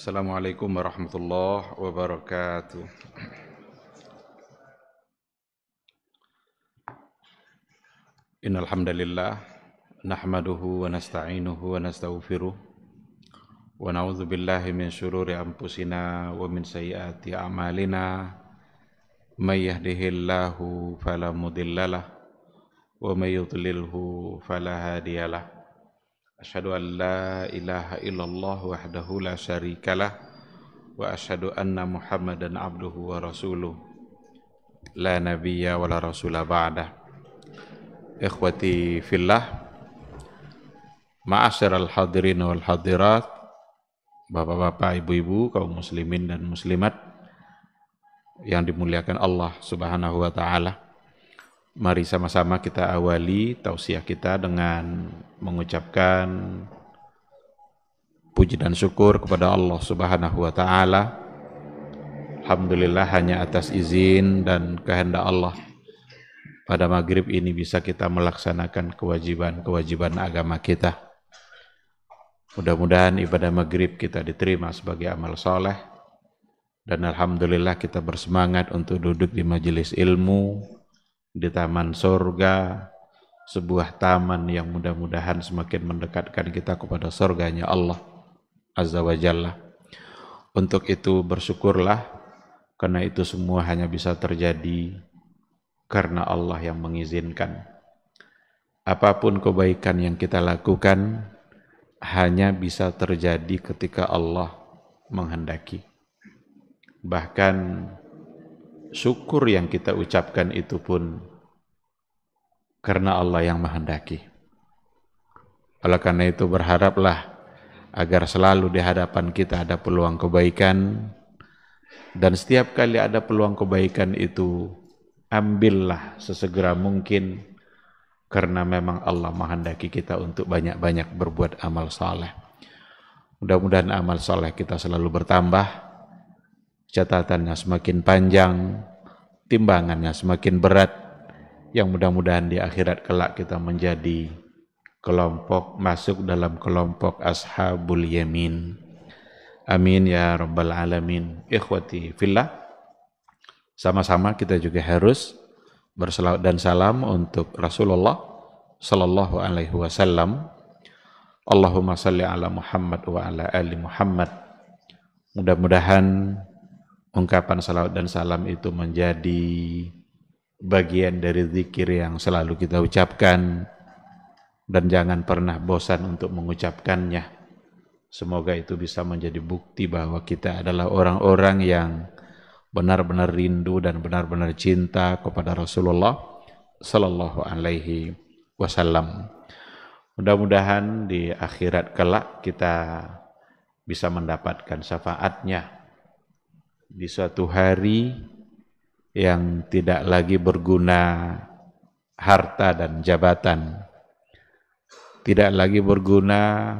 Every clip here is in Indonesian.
Assalamualaikum warahmatullahi wabarakatuh. Innal hamdalillah nahmaduhu wa nasta'inuhu wa nastaghfiruh wa na'udzu billahi min shururi anfusina wa min sayyiati a'malina may yahdihillahu fala wa may yudlilhu fala أشهد أن لا إله إلا الله وحده لا شريك له وأشهد أن abduhu عبده ورسوله لا نبي ولا رسول rasulah إخوتي في الله ma'asyiral hadirin wal hadirat بابا ibu-ibu kaum muslimin dan muslimat yang dimuliakan Allah Subhanahu wa taala Mari sama-sama kita awali tausiah kita dengan mengucapkan puji dan syukur kepada Allah Subhanahu wa taala. Alhamdulillah hanya atas izin dan kehendak Allah pada maghrib ini bisa kita melaksanakan kewajiban-kewajiban agama kita. Mudah-mudahan ibadah maghrib kita diterima sebagai amal soleh dan Alhamdulillah kita bersemangat untuk duduk di majelis ilmu, di taman sorga, sebuah taman yang mudah-mudahan semakin mendekatkan kita kepada sorganya Allah Azza wa Jalla. Untuk itu bersyukurlah, karena itu semua hanya bisa terjadi karena Allah yang mengizinkan. Apapun kebaikan yang kita lakukan, hanya bisa terjadi ketika Allah menghendaki. Bahkan syukur yang kita ucapkan itu pun karena Allah yang menghendaki. Oleh karena itu berharaplah agar selalu di hadapan kita ada peluang kebaikan dan setiap kali ada peluang kebaikan itu ambillah sesegera mungkin karena memang Allah menghendaki kita untuk banyak-banyak berbuat amal saleh. Mudah-mudahan amal saleh kita selalu bertambah catatannya semakin panjang, timbangannya semakin berat, yang mudah-mudahan di akhirat kelak kita menjadi kelompok masuk dalam kelompok ashabul yamin. Amin ya rabbal alamin. Ikhwati fillah. Sama-sama kita juga harus berselawat dan salam untuk Rasulullah sallallahu alaihi wasallam. Allahumma salli ala Muhammad wa ala ali Muhammad. Mudah-mudahan ungkapan salawat dan salam itu menjadi bagian dari zikir yang selalu kita ucapkan dan jangan pernah bosan untuk mengucapkannya. Semoga itu bisa menjadi bukti bahwa kita adalah orang-orang yang benar-benar rindu dan benar-benar cinta kepada Rasulullah sallallahu alaihi wasallam. Mudah-mudahan di akhirat kelak kita bisa mendapatkan syafaatnya di suatu hari yang tidak lagi berguna harta dan jabatan, tidak lagi berguna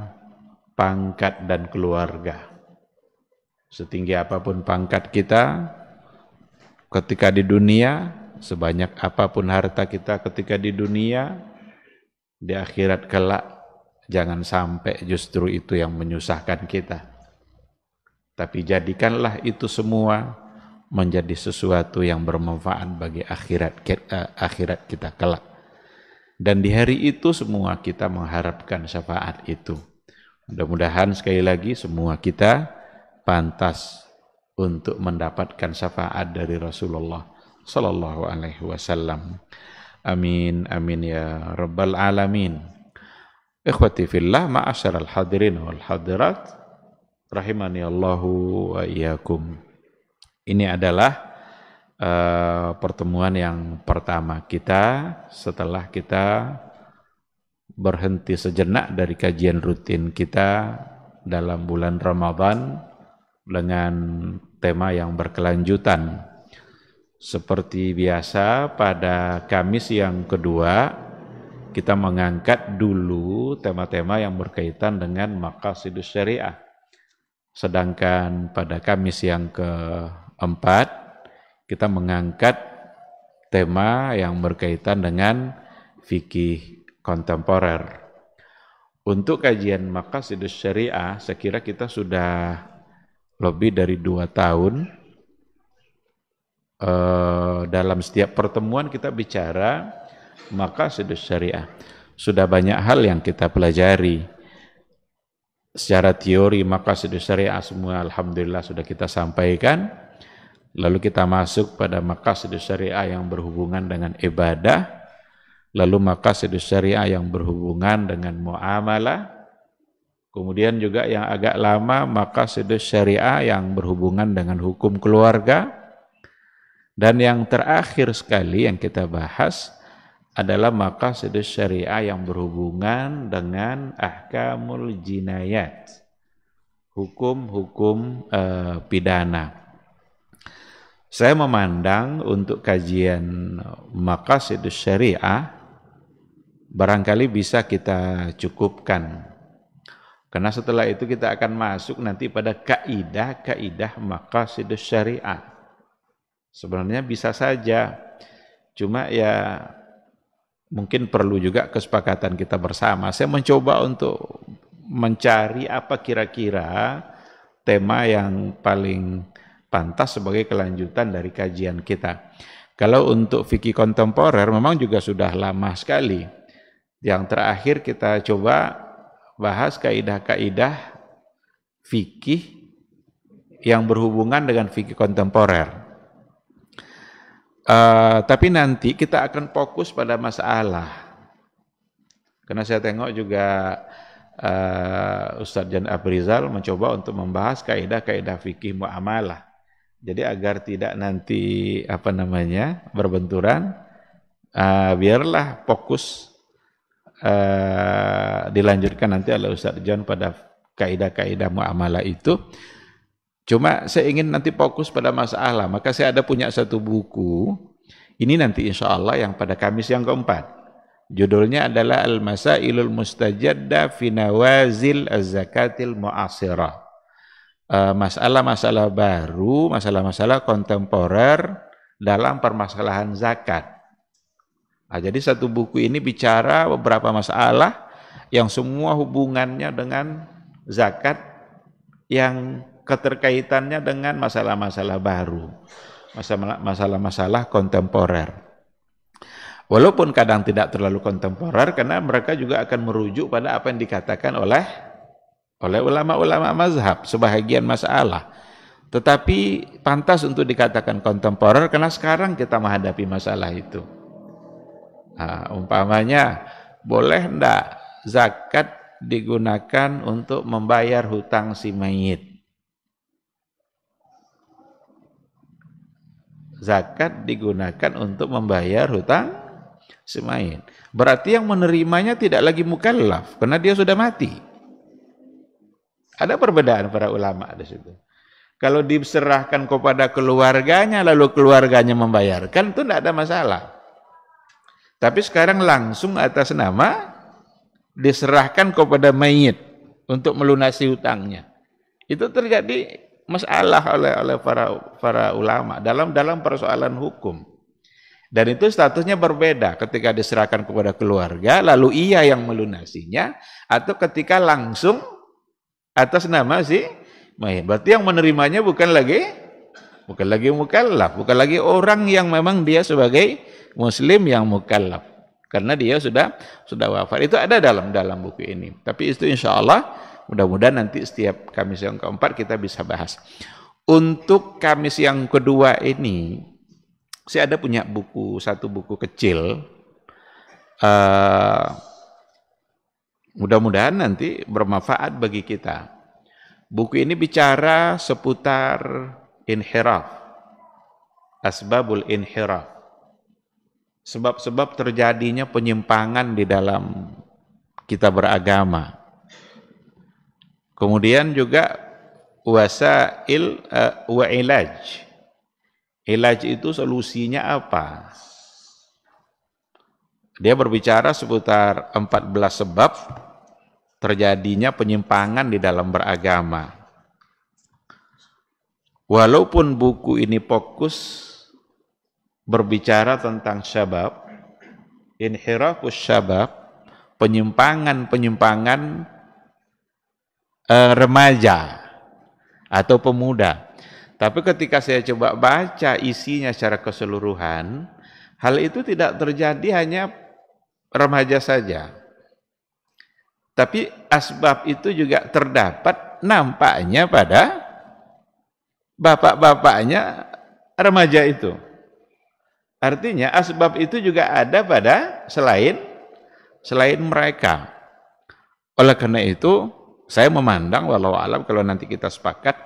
pangkat dan keluarga. Setinggi apapun pangkat kita, ketika di dunia, sebanyak apapun harta kita ketika di dunia, di akhirat kelak, jangan sampai justru itu yang menyusahkan kita. Tapi jadikanlah itu semua menjadi sesuatu yang bermanfaat bagi akhirat eh, akhirat kita kelak. Dan di hari itu semua kita mengharapkan syafaat itu. Mudah-mudahan sekali lagi semua kita pantas untuk mendapatkan syafaat dari Rasulullah sallallahu alaihi wasallam. Amin amin ya rabbal alamin. Ikhwati fillah ma'asyaral hadirin wal hadirat rahimani Allahu wa iyyakum. Ini adalah uh, pertemuan yang pertama kita setelah kita berhenti sejenak dari kajian rutin kita dalam bulan Ramadan dengan tema yang berkelanjutan. Seperti biasa pada Kamis yang kedua kita mengangkat dulu tema-tema yang berkaitan dengan maqasidus syariah Sedangkan pada Kamis yang keempat, kita mengangkat tema yang berkaitan dengan fikih kontemporer. Untuk kajian makasidus Syariah, saya kira kita sudah lebih dari dua tahun eh, dalam setiap pertemuan kita bicara makasidus Syariah. Sudah banyak hal yang kita pelajari secara teori maka sudah syariah semua alhamdulillah sudah kita sampaikan. Lalu kita masuk pada maka sudah syariah yang berhubungan dengan ibadah. Lalu maka sudah syariah yang berhubungan dengan muamalah. Kemudian juga yang agak lama maka sudah syariah yang berhubungan dengan hukum keluarga. Dan yang terakhir sekali yang kita bahas adalah maqasidus syariah yang berhubungan dengan ahkamul jinayat, hukum-hukum e, pidana. Saya memandang untuk kajian maqasidus syariah barangkali bisa kita cukupkan. Karena setelah itu kita akan masuk nanti pada kaidah-kaidah maqasidus syariah. Sebenarnya bisa saja, cuma ya mungkin perlu juga kesepakatan kita bersama. Saya mencoba untuk mencari apa kira-kira tema yang paling pantas sebagai kelanjutan dari kajian kita. Kalau untuk fikih kontemporer memang juga sudah lama sekali. Yang terakhir kita coba bahas kaidah-kaidah fikih yang berhubungan dengan fikih kontemporer. Uh, tapi nanti kita akan fokus pada masalah. Karena saya tengok juga uh, Ustadz Jan Abrizal mencoba untuk membahas kaidah-kaidah fikih muamalah. Jadi agar tidak nanti apa namanya berbenturan, uh, biarlah fokus uh, dilanjutkan nanti oleh Ustadz Jan pada kaidah-kaidah muamalah itu Cuma saya ingin nanti fokus pada masalah, maka saya ada punya satu buku, ini nanti insya Allah yang pada Kamis yang keempat. Judulnya adalah Al-Masailul Mustajadda Finawazil Az-Zakatil Mu'asirah. Eh, masalah-masalah baru, masalah-masalah kontemporer dalam permasalahan zakat. Nah, jadi satu buku ini bicara beberapa masalah yang semua hubungannya dengan zakat yang keterkaitannya dengan masalah-masalah baru, masalah-masalah kontemporer. Walaupun kadang tidak terlalu kontemporer karena mereka juga akan merujuk pada apa yang dikatakan oleh oleh ulama-ulama mazhab sebahagian masalah. Tetapi pantas untuk dikatakan kontemporer karena sekarang kita menghadapi masalah itu. Nah, umpamanya boleh enggak zakat digunakan untuk membayar hutang si mayit? zakat digunakan untuk membayar hutang semain. Berarti yang menerimanya tidak lagi mukallaf karena dia sudah mati. Ada perbedaan para ulama di situ. Kalau diserahkan kepada keluarganya lalu keluarganya membayarkan itu tidak ada masalah. Tapi sekarang langsung atas nama diserahkan kepada mayit untuk melunasi hutangnya. Itu terjadi masalah oleh oleh para para ulama dalam dalam persoalan hukum. Dan itu statusnya berbeda ketika diserahkan kepada keluarga, lalu ia yang melunasinya, atau ketika langsung atas nama si mayit. Berarti yang menerimanya bukan lagi bukan lagi mukallaf, bukan lagi orang yang memang dia sebagai muslim yang mukallaf. Karena dia sudah sudah wafat. Itu ada dalam dalam buku ini. Tapi itu insyaallah Mudah-mudahan nanti setiap Kamis yang keempat kita bisa bahas. Untuk Kamis yang kedua ini, saya ada punya buku, satu buku kecil. Uh, Mudah-mudahan nanti bermanfaat bagi kita. Buku ini bicara seputar inhiraf. Asbabul inhiraf. Sebab-sebab terjadinya penyimpangan di dalam kita beragama. Kemudian juga il uh, eh, wa ilaj. Ilaj itu solusinya apa? Dia berbicara seputar 14 sebab terjadinya penyimpangan di dalam beragama. Walaupun buku ini fokus berbicara tentang syabab, inhirakus syabab, penyimpangan-penyimpangan uh, remaja atau pemuda. Tapi ketika saya coba baca isinya secara keseluruhan, hal itu tidak terjadi hanya remaja saja. Tapi asbab itu juga terdapat nampaknya pada bapak-bapaknya remaja itu. Artinya asbab itu juga ada pada selain selain mereka. Oleh karena itu saya memandang walau alam kalau nanti kita sepakat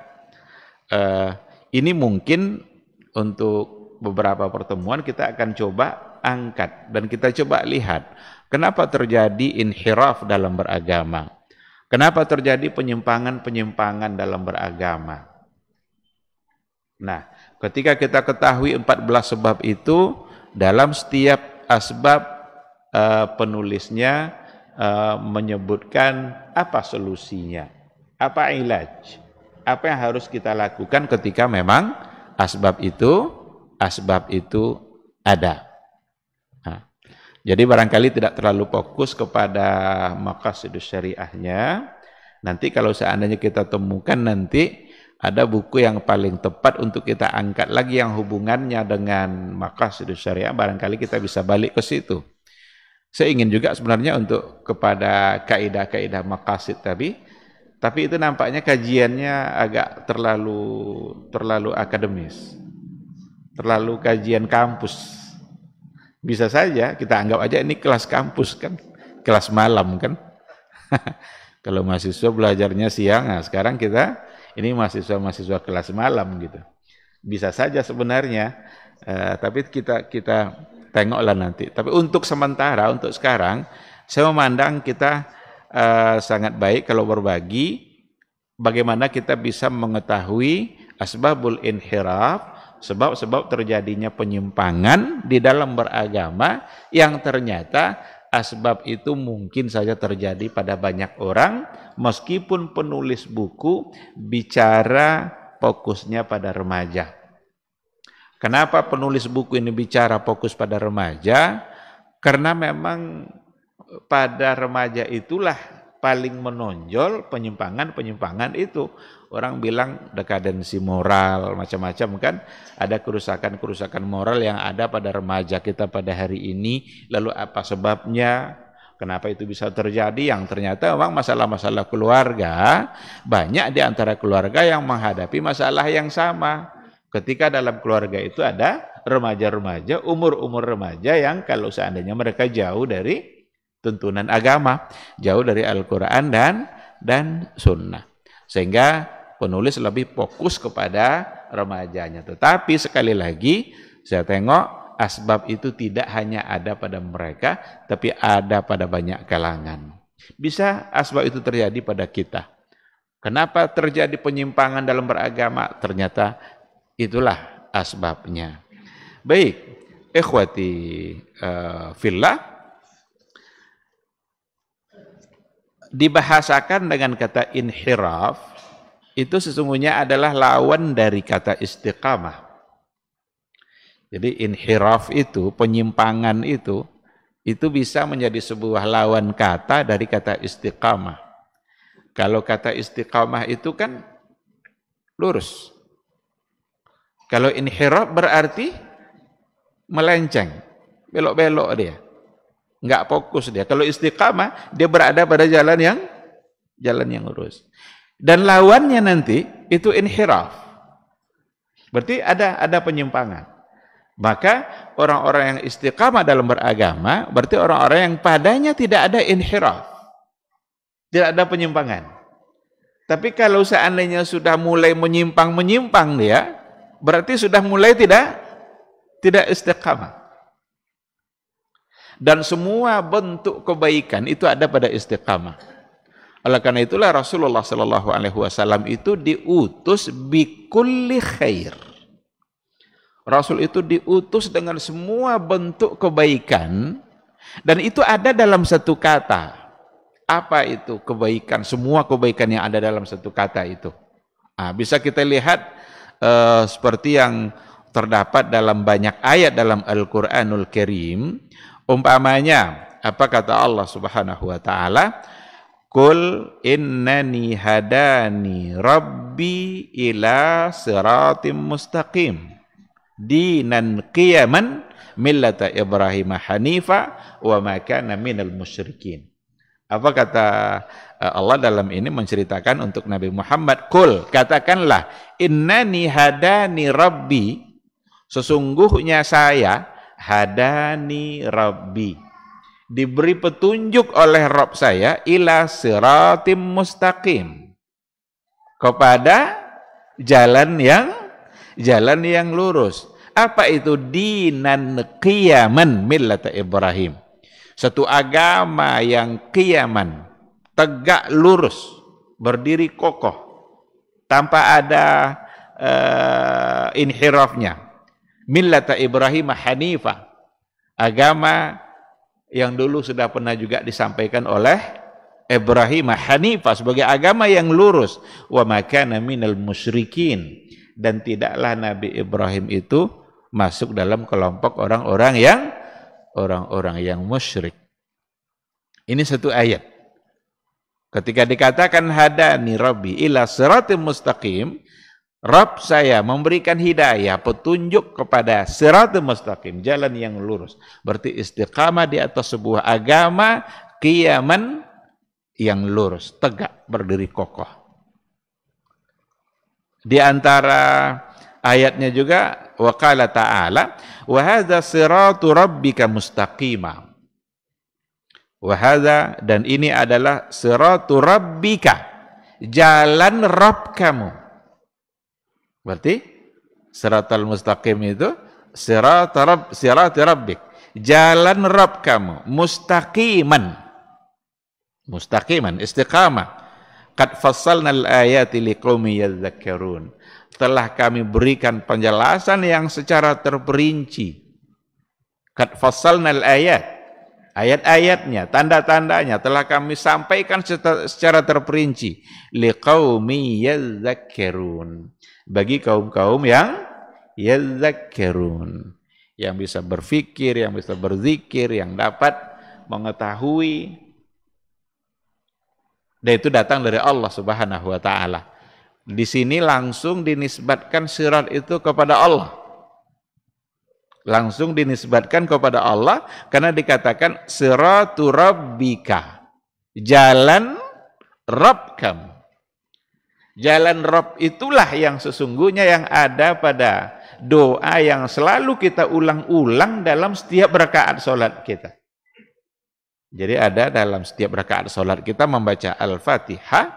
eh, ini mungkin untuk beberapa pertemuan kita akan coba angkat dan kita coba lihat kenapa terjadi inhiraf dalam beragama. Kenapa terjadi penyimpangan-penyimpangan dalam beragama? Nah, ketika kita ketahui 14 sebab itu dalam setiap asbab uh, penulisnya Eh, menyebutkan apa solusinya, apa ilaj, apa yang harus kita lakukan ketika memang asbab itu asbab itu ada. Nah, jadi barangkali tidak terlalu fokus kepada maqasidus syariahnya. Nanti kalau seandainya kita temukan nanti ada buku yang paling tepat untuk kita angkat lagi yang hubungannya dengan maqasidus syariah barangkali kita bisa balik ke situ. Saya ingin juga sebenarnya untuk kepada kaidah-kaidah makasid tadi, tapi itu nampaknya kajiannya agak terlalu terlalu akademis, terlalu kajian kampus. Bisa saja kita anggap aja ini kelas kampus kan, kelas malam kan. Kalau mahasiswa belajarnya siang, nah sekarang kita ini mahasiswa-mahasiswa kelas malam gitu. Bisa saja sebenarnya, eh, tapi kita kita tengoklah nanti. Tapi untuk sementara, untuk sekarang, saya memandang kita uh, sangat baik kalau berbagi bagaimana kita bisa mengetahui asbabul inhiraf, sebab-sebab terjadinya penyimpangan di dalam beragama yang ternyata asbab itu mungkin saja terjadi pada banyak orang meskipun penulis buku bicara fokusnya pada remaja. Kenapa penulis buku ini bicara fokus pada remaja? Karena memang pada remaja itulah paling menonjol penyimpangan-penyimpangan itu. Orang bilang dekadensi moral, macam-macam kan. Ada kerusakan-kerusakan moral yang ada pada remaja kita pada hari ini. Lalu apa sebabnya? Kenapa itu bisa terjadi? Yang ternyata memang masalah-masalah keluarga, banyak di antara keluarga yang menghadapi masalah yang sama Ketika dalam keluarga itu ada remaja-remaja, umur-umur remaja yang kalau seandainya mereka jauh dari tuntunan agama, jauh dari Al-Quran dan dan sunnah. Sehingga penulis lebih fokus kepada remajanya. Tetapi sekali lagi saya tengok asbab itu tidak hanya ada pada mereka, tapi ada pada banyak kalangan. Bisa asbab itu terjadi pada kita. Kenapa terjadi penyimpangan dalam beragama? Ternyata Itulah asbabnya. Baik, ikhwati uh, eh, villa dibahasakan dengan kata inhiraf itu sesungguhnya adalah lawan dari kata istiqamah. Jadi inhiraf itu, penyimpangan itu, itu bisa menjadi sebuah lawan kata dari kata istiqamah. Kalau kata istiqamah itu kan lurus, kalau inhirab berarti melenceng, belok-belok dia. Enggak fokus dia. Kalau istiqamah, dia berada pada jalan yang jalan yang lurus. Dan lawannya nanti itu inhiraf. Berarti ada ada penyimpangan. Maka orang-orang yang istiqamah dalam beragama berarti orang-orang yang padanya tidak ada inhiraf. Tidak ada penyimpangan. Tapi kalau seandainya sudah mulai menyimpang-menyimpang dia, berarti sudah mulai tidak tidak istiqamah. Dan semua bentuk kebaikan itu ada pada istiqamah. Oleh karena itulah Rasulullah Shallallahu Alaihi Wasallam itu diutus bikulli khair. Rasul itu diutus dengan semua bentuk kebaikan dan itu ada dalam satu kata. Apa itu kebaikan? Semua kebaikan yang ada dalam satu kata itu. Nah, bisa kita lihat uh, seperti yang terdapat dalam banyak ayat dalam Al-Qur'anul Karim umpamanya apa kata Allah Subhanahu wa taala Kul innani hadani rabbi ila siratim mustaqim dinan qiyaman millata Ibrahim hanifa wa ma kana minal musyrikin apa kata eh, Allah dalam ini menceritakan untuk Nabi Muhammad, "Kul, katakanlah, innani hadani rabbi." Sesungguhnya saya hadani rabbi. Diberi petunjuk oleh Rob saya ila siratim mustaqim. Kepada jalan yang jalan yang lurus. Apa itu dinan qiyaman millata Ibrahim? Satu agama yang kiaman, tegak lurus, berdiri kokoh, tanpa ada uh, inhirafnya. Millata Ibrahim Hanifa, agama yang dulu sudah pernah juga disampaikan oleh Ibrahim Hanifa sebagai agama yang lurus wa makana minal musyrikin dan tidaklah Nabi Ibrahim itu masuk dalam kelompok orang-orang yang orang-orang yang musyrik. Ini satu ayat. Ketika dikatakan hadani rabbi ila siratim mustaqim, Rabb saya memberikan hidayah, petunjuk kepada siratim mustaqim, jalan yang lurus. Berarti istiqamah di atas sebuah agama, kiaman yang lurus, tegak, berdiri kokoh. Di antara ayatnya juga wa qala ta'ala wa hadza siratu rabbika mustaqima wa hadza dan ini adalah siratu rabbika jalan Rabb kamu berarti siratal mustaqim itu sirat rabb sirat rabbik jalan Rabb kamu mustaqiman mustaqiman istiqamah qad fassalnal ayati liqaumi yadhakkarun telah kami berikan penjelasan yang secara terperinci. Kad fassalnal ayat. Ayat-ayatnya, tanda-tandanya telah kami sampaikan secara terperinci. Liqawmi yadzakirun. Bagi kaum-kaum yang yadzakirun. Yang bisa berfikir, yang bisa berzikir, yang dapat mengetahui. Dan itu datang dari Allah subhanahu wa ta'ala di sini langsung dinisbatkan sirat itu kepada Allah. Langsung dinisbatkan kepada Allah karena dikatakan siratu rabbika. Jalan Rabb kamu. Jalan Rob itulah yang sesungguhnya yang ada pada doa yang selalu kita ulang-ulang dalam setiap rakaat solat kita. Jadi ada dalam setiap rakaat solat kita membaca Al-Fatihah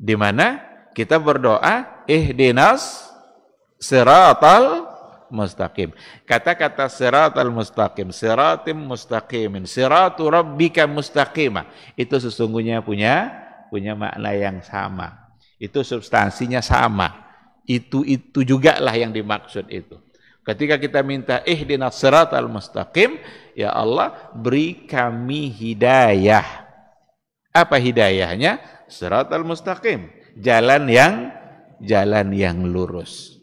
di mana kita berdoa dinas siratal mustaqim. Kata-kata siratal mustaqim, seratim mustaqimin, siratu rabbika mustaqimah. Itu sesungguhnya punya punya makna yang sama. Itu substansinya sama. Itu itu juga lah yang dimaksud itu. Ketika kita minta dinas siratal mustaqim, ya Allah beri kami hidayah. Apa hidayahnya? Siratal mustaqim jalan yang jalan yang lurus.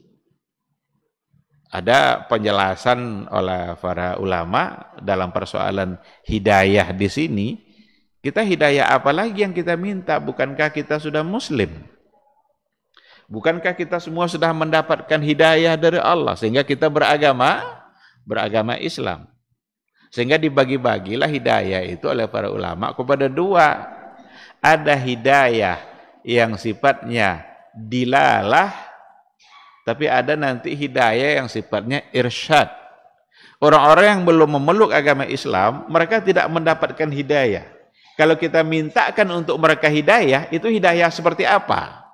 Ada penjelasan oleh para ulama dalam persoalan hidayah di sini. Kita hidayah apa lagi yang kita minta? Bukankah kita sudah muslim? Bukankah kita semua sudah mendapatkan hidayah dari Allah sehingga kita beragama beragama Islam. Sehingga dibagi-bagilah hidayah itu oleh para ulama kepada dua. Ada hidayah yang sifatnya dilalah tapi ada nanti hidayah yang sifatnya irsyad. Orang-orang yang belum memeluk agama Islam, mereka tidak mendapatkan hidayah. Kalau kita mintakan untuk mereka hidayah, itu hidayah seperti apa?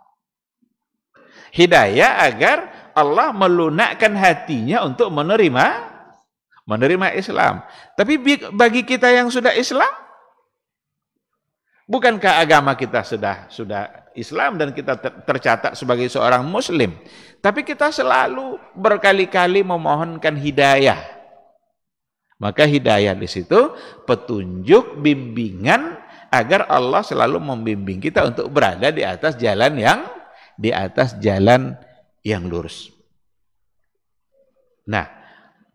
Hidayah agar Allah melunakkan hatinya untuk menerima menerima Islam. Tapi bagi kita yang sudah Islam, Bukankah agama kita sudah sudah Islam dan kita tercatat sebagai seorang muslim? Tapi kita selalu berkali-kali memohonkan hidayah. Maka hidayah di situ petunjuk bimbingan agar Allah selalu membimbing kita untuk berada di atas jalan yang di atas jalan yang lurus. Nah,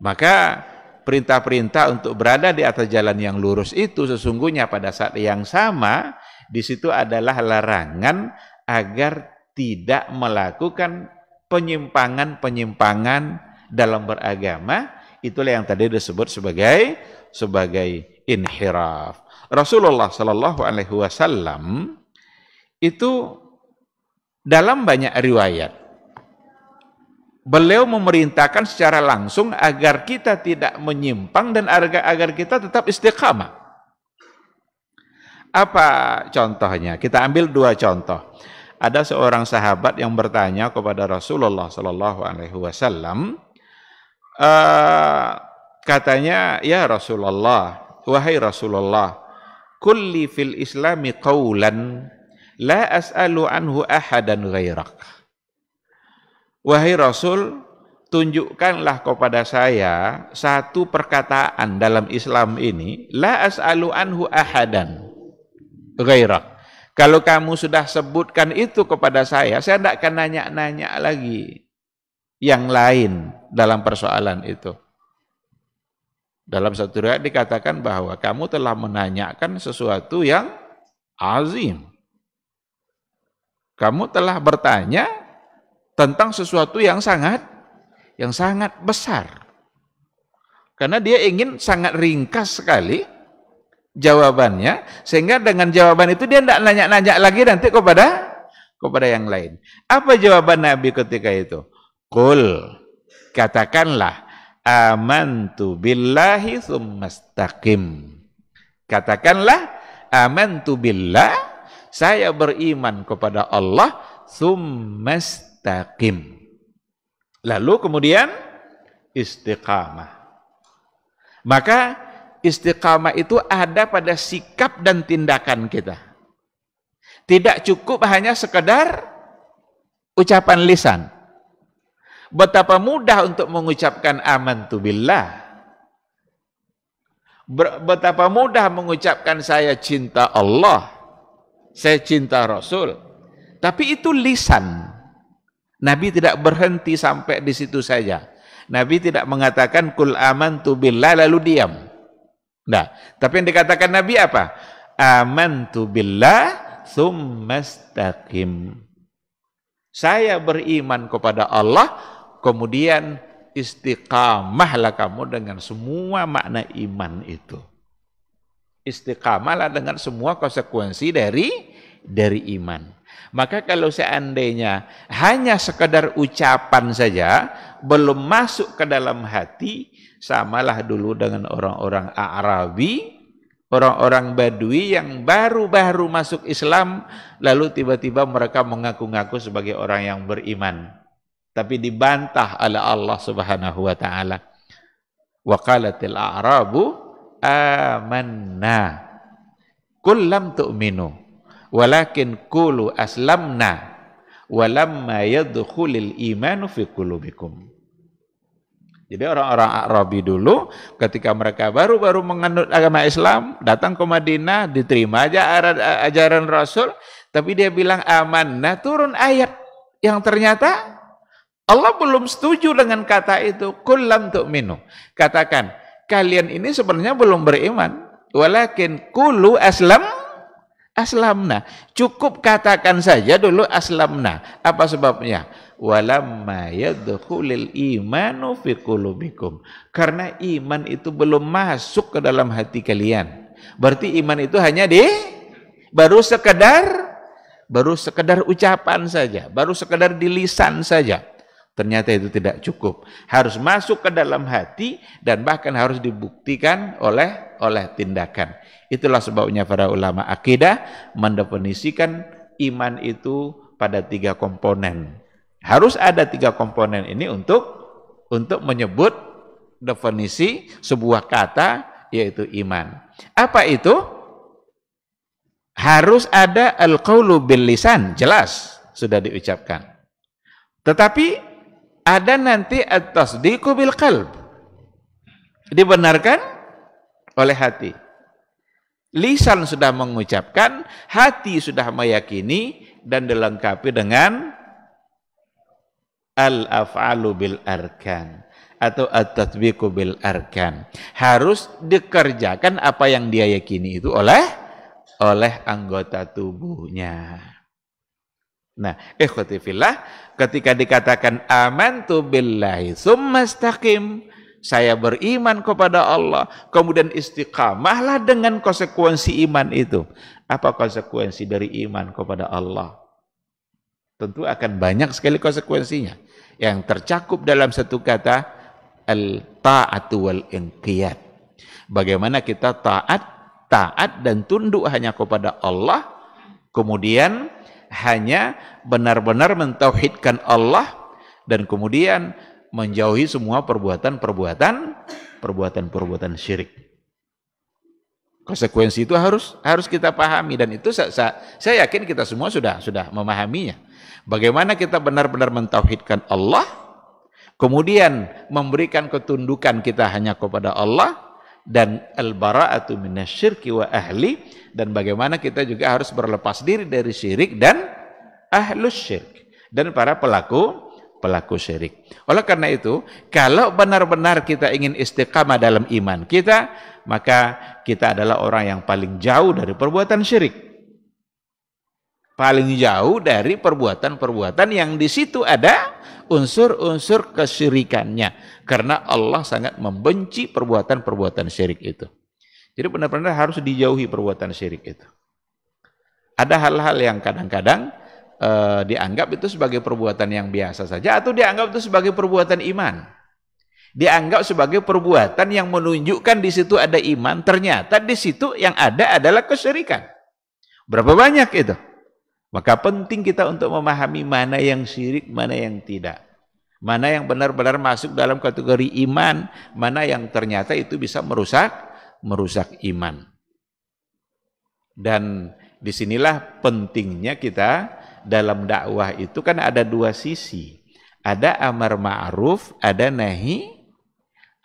maka perintah-perintah untuk berada di atas jalan yang lurus itu sesungguhnya pada saat yang sama di situ adalah larangan agar tidak melakukan penyimpangan-penyimpangan dalam beragama itulah yang tadi disebut sebagai sebagai inhiraf. Rasulullah Shallallahu alaihi wasallam itu dalam banyak riwayat beliau memerintahkan secara langsung agar kita tidak menyimpang dan agar kita tetap istiqamah. Apa contohnya? Kita ambil dua contoh. Ada seorang sahabat yang bertanya kepada Rasulullah Shallallahu Alaihi Wasallam, e, katanya, ya Rasulullah, wahai Rasulullah, kulli fil Islami qawlan la as'alu anhu ahadan ghairak Wahai Rasul, tunjukkanlah kepada saya satu perkataan dalam Islam ini, la as'alu anhu ahadan ghairak. Kalau kamu sudah sebutkan itu kepada saya, saya tidak akan nanya-nanya lagi yang lain dalam persoalan itu. Dalam satu riwayat dikatakan bahwa kamu telah menanyakan sesuatu yang azim. Kamu telah bertanya tentang sesuatu yang sangat yang sangat besar. Karena dia ingin sangat ringkas sekali jawabannya sehingga dengan jawaban itu dia tidak nanya-nanya lagi nanti kepada kepada yang lain. Apa jawaban Nabi ketika itu? Kul katakanlah amantu billahi summastaqim. Katakanlah amantu billah saya beriman kepada Allah summastaqim mustaqim. Lalu kemudian istiqamah. Maka istiqamah itu ada pada sikap dan tindakan kita. Tidak cukup hanya sekedar ucapan lisan. Betapa mudah untuk mengucapkan aman tu billah. Betapa mudah mengucapkan saya cinta Allah, saya cinta Rasul. Tapi itu lisan. Nabi tidak berhenti sampai di situ saja. Nabi tidak mengatakan kul aman tu billah lalu diam. Nah, tapi yang dikatakan Nabi apa? Aman tu billah tsummastaqim. Saya beriman kepada Allah, kemudian istiqamahlah kamu dengan semua makna iman itu. Istiqamahlah dengan semua konsekuensi dari dari iman. Maka kalau seandainya hanya sekedar ucapan saja, belum masuk ke dalam hati, samalah dulu dengan orang-orang Arabi, orang-orang Badui yang baru-baru masuk Islam, lalu tiba-tiba mereka mengaku-ngaku sebagai orang yang beriman. Tapi dibantah oleh Allah Subhanahu wa taala. Wa a'rabu amanna. Kullam tu'minu. Walakin kulu aslamna walamma yadkhulil imanu fi qulubikum. Jadi orang-orang Arabi dulu ketika mereka baru-baru menganut agama Islam, datang ke Madinah, diterima aja ajaran Rasul, tapi dia bilang Nah turun ayat yang ternyata Allah belum setuju dengan kata itu. Kulam tu'minu. Katakan, kalian ini sebenarnya belum beriman. Walakin kulu aslam aslamna. Cukup katakan saja dulu aslamna. Apa sebabnya? Walamma yadkhulil imanu fi qulubikum. Karena iman itu belum masuk ke dalam hati kalian. Berarti iman itu hanya di baru sekedar baru sekedar ucapan saja, baru sekedar di lisan saja. Ternyata itu tidak cukup. Harus masuk ke dalam hati dan bahkan harus dibuktikan oleh oleh tindakan. Itulah sebabnya para ulama akidah mendefinisikan iman itu pada tiga komponen. Harus ada tiga komponen ini untuk untuk menyebut definisi sebuah kata yaitu iman. Apa itu? Harus ada al-qaulu bil lisan, jelas sudah diucapkan. Tetapi ada nanti atas di bil qalb. Dibenarkan oleh hati. Lisan sudah mengucapkan, hati sudah meyakini dan dilengkapi dengan al-af'alu bil arkan atau at-tatbiqu bil arkan. Harus dikerjakan apa yang dia yakini itu oleh oleh anggota tubuhnya. Nah, ikhwati fillah, ketika dikatakan amantu billahi summastaqim, saya beriman kepada Allah, kemudian istiqamahlah dengan konsekuensi iman itu. Apa konsekuensi dari iman kepada Allah? Tentu akan banyak sekali konsekuensinya yang tercakup dalam satu kata al-ta'atu wal inqiyad. Bagaimana kita taat, taat dan tunduk hanya kepada Allah, kemudian hanya benar-benar mentauhidkan Allah dan kemudian menjauhi semua perbuatan-perbuatan perbuatan-perbuatan syirik. Konsekuensi itu harus harus kita pahami dan itu saya, saya yakin kita semua sudah sudah memahaminya. Bagaimana kita benar-benar mentauhidkan Allah, kemudian memberikan ketundukan kita hanya kepada Allah, dan al-bara'atu minasyirki wa ahli dan bagaimana kita juga harus berlepas diri dari syirik dan ahlus syirik dan para pelaku pelaku syirik. Oleh karena itu, kalau benar-benar kita ingin istiqamah dalam iman kita, maka kita adalah orang yang paling jauh dari perbuatan syirik. Paling jauh dari perbuatan-perbuatan yang di situ ada unsur-unsur kesyirikannya karena Allah sangat membenci perbuatan-perbuatan syirik itu. Jadi benar-benar harus dijauhi perbuatan syirik itu. Ada hal-hal yang kadang-kadang e, dianggap itu sebagai perbuatan yang biasa saja atau dianggap itu sebagai perbuatan iman. Dianggap sebagai perbuatan yang menunjukkan di situ ada iman, ternyata di situ yang ada adalah kesyirikan. Berapa banyak itu? Maka penting kita untuk memahami mana yang syirik, mana yang tidak. Mana yang benar-benar masuk dalam kategori iman, mana yang ternyata itu bisa merusak merusak iman. Dan disinilah pentingnya kita dalam dakwah itu kan ada dua sisi. Ada amar ma'ruf, ada nahi,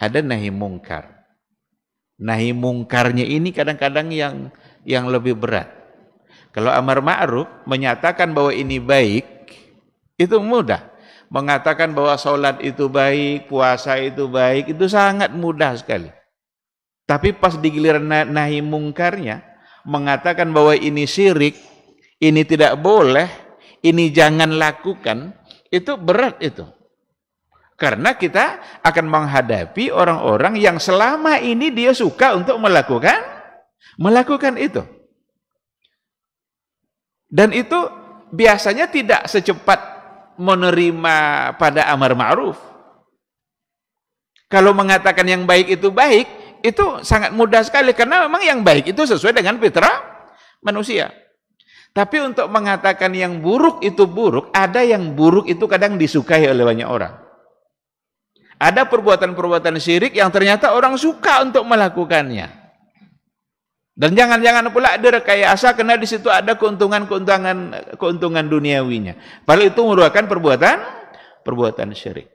ada nahi mungkar. Nahi mungkarnya ini kadang-kadang yang yang lebih berat. Kalau amar ma'ruf menyatakan bahwa ini baik, itu mudah. Mengatakan bahwa sholat itu baik, puasa itu baik, itu sangat mudah sekali. Tapi pas digiliran nahi mungkarnya, mengatakan bahwa ini syirik, ini tidak boleh, ini jangan lakukan, itu berat itu. Karena kita akan menghadapi orang-orang yang selama ini dia suka untuk melakukan melakukan itu. Dan itu biasanya tidak secepat menerima pada amar ma'ruf. Kalau mengatakan yang baik itu baik, itu sangat mudah sekali karena memang yang baik itu sesuai dengan fitrah manusia. Tapi untuk mengatakan yang buruk itu buruk, ada yang buruk itu kadang disukai oleh banyak orang. Ada perbuatan-perbuatan syirik yang ternyata orang suka untuk melakukannya. Dan jangan-jangan pula ada rekayasa karena di situ ada keuntungan-keuntungan keuntungan duniawinya. Padahal itu merupakan perbuatan perbuatan syirik.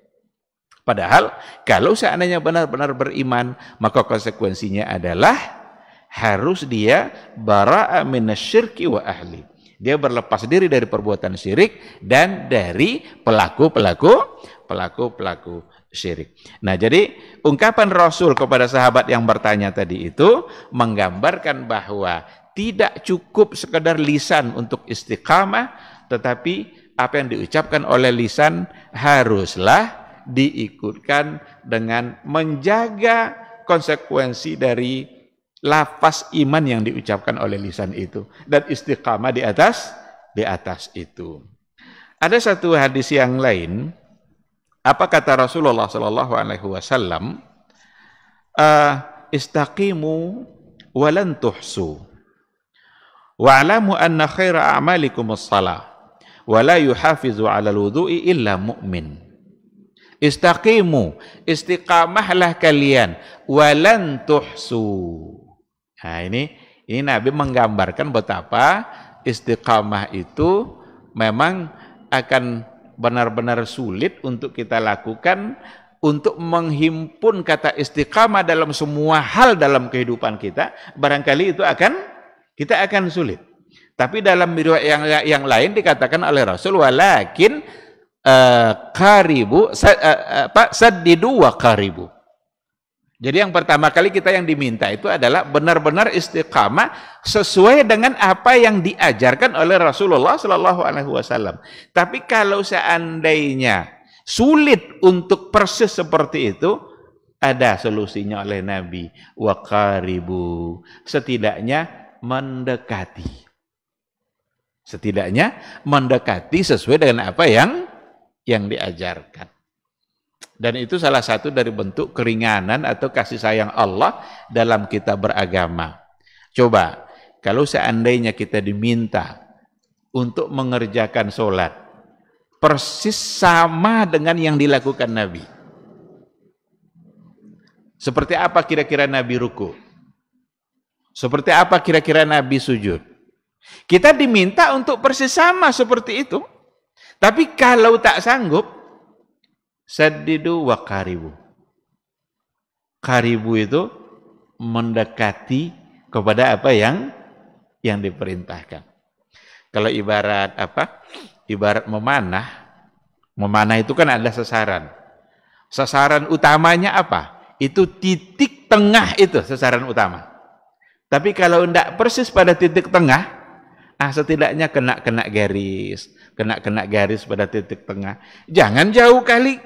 Padahal kalau seandainya benar-benar beriman, maka konsekuensinya adalah harus dia bara'a minasyirki wa ahli. Dia berlepas diri dari perbuatan syirik dan dari pelaku-pelaku pelaku-pelaku syirik. Nah, jadi ungkapan Rasul kepada sahabat yang bertanya tadi itu menggambarkan bahwa tidak cukup sekedar lisan untuk istiqamah, tetapi apa yang diucapkan oleh lisan haruslah diikutkan dengan menjaga konsekuensi dari lafaz iman yang diucapkan oleh lisan itu dan istiqamah di atas di atas itu. Ada satu hadis yang lain apa kata Rasulullah Shallallahu Alaihi Wasallam? Uh, istaqimu walan tuhsu. Wa'lamu anna khaira a'malikum as-salah wa la yuhafizu 'ala al-wudu'i illa mu'min. Istaqimu, istiqamahlah kalian walan tuhsu. Nah, ini ini Nabi menggambarkan betapa istiqamah itu memang akan benar-benar sulit untuk kita lakukan untuk menghimpun kata istiqamah dalam semua hal dalam kehidupan kita, barangkali itu akan kita akan sulit. Tapi dalam riwayat yang yang lain dikatakan oleh Rasul walakin uh, karibu sa, uh, apa saddidu wa karibu. Jadi yang pertama kali kita yang diminta itu adalah benar-benar istiqamah sesuai dengan apa yang diajarkan oleh Rasulullah Shallallahu Alaihi Wasallam. Tapi kalau seandainya sulit untuk persis seperti itu, ada solusinya oleh Nabi. Wakaribu, setidaknya mendekati. Setidaknya mendekati sesuai dengan apa yang yang diajarkan. Dan itu salah satu dari bentuk keringanan atau kasih sayang Allah dalam kita beragama. Coba, kalau seandainya kita diminta untuk mengerjakan sholat, persis sama dengan yang dilakukan Nabi. Seperti apa kira-kira Nabi ruku? Seperti apa kira-kira Nabi sujud? Kita diminta untuk persis sama seperti itu. Tapi kalau tak sanggup, Saddidu wa karibu. Karibu itu mendekati kepada apa yang yang diperintahkan. Kalau ibarat apa? Ibarat memanah. Memanah itu kan adalah sasaran. Sasaran utamanya apa? Itu titik tengah itu sasaran utama. Tapi kalau tidak persis pada titik tengah, ah setidaknya kena-kena garis, kena-kena garis pada titik tengah. Jangan jauh kali,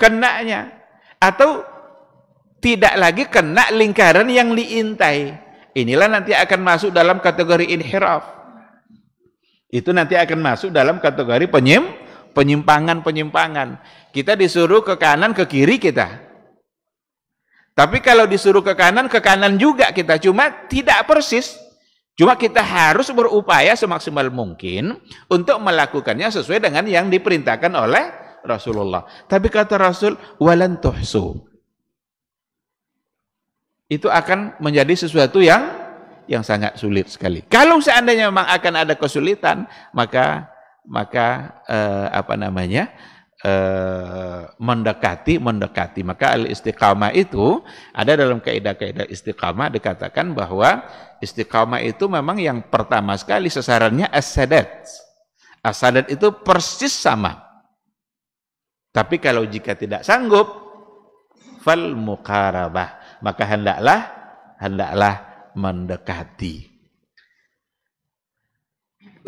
kenanya atau tidak lagi kena lingkaran yang diintai inilah nanti akan masuk dalam kategori inhiraf itu nanti akan masuk dalam kategori penyim penyimpangan-penyimpangan kita disuruh ke kanan ke kiri kita tapi kalau disuruh ke kanan ke kanan juga kita cuma tidak persis Cuma kita harus berupaya semaksimal mungkin untuk melakukannya sesuai dengan yang diperintahkan oleh Rasulullah. Tapi kata Rasul, walan tuhsu. Itu akan menjadi sesuatu yang yang sangat sulit sekali. Kalau seandainya memang akan ada kesulitan, maka maka eh, apa namanya? eh, mendekati mendekati maka al istiqamah itu ada dalam kaidah-kaidah istiqamah dikatakan bahwa istiqamah itu memang yang pertama sekali sasarannya as as-sadat itu persis sama tapi kalau jika tidak sanggup, fal muqarabah, maka hendaklah hendaklah mendekati.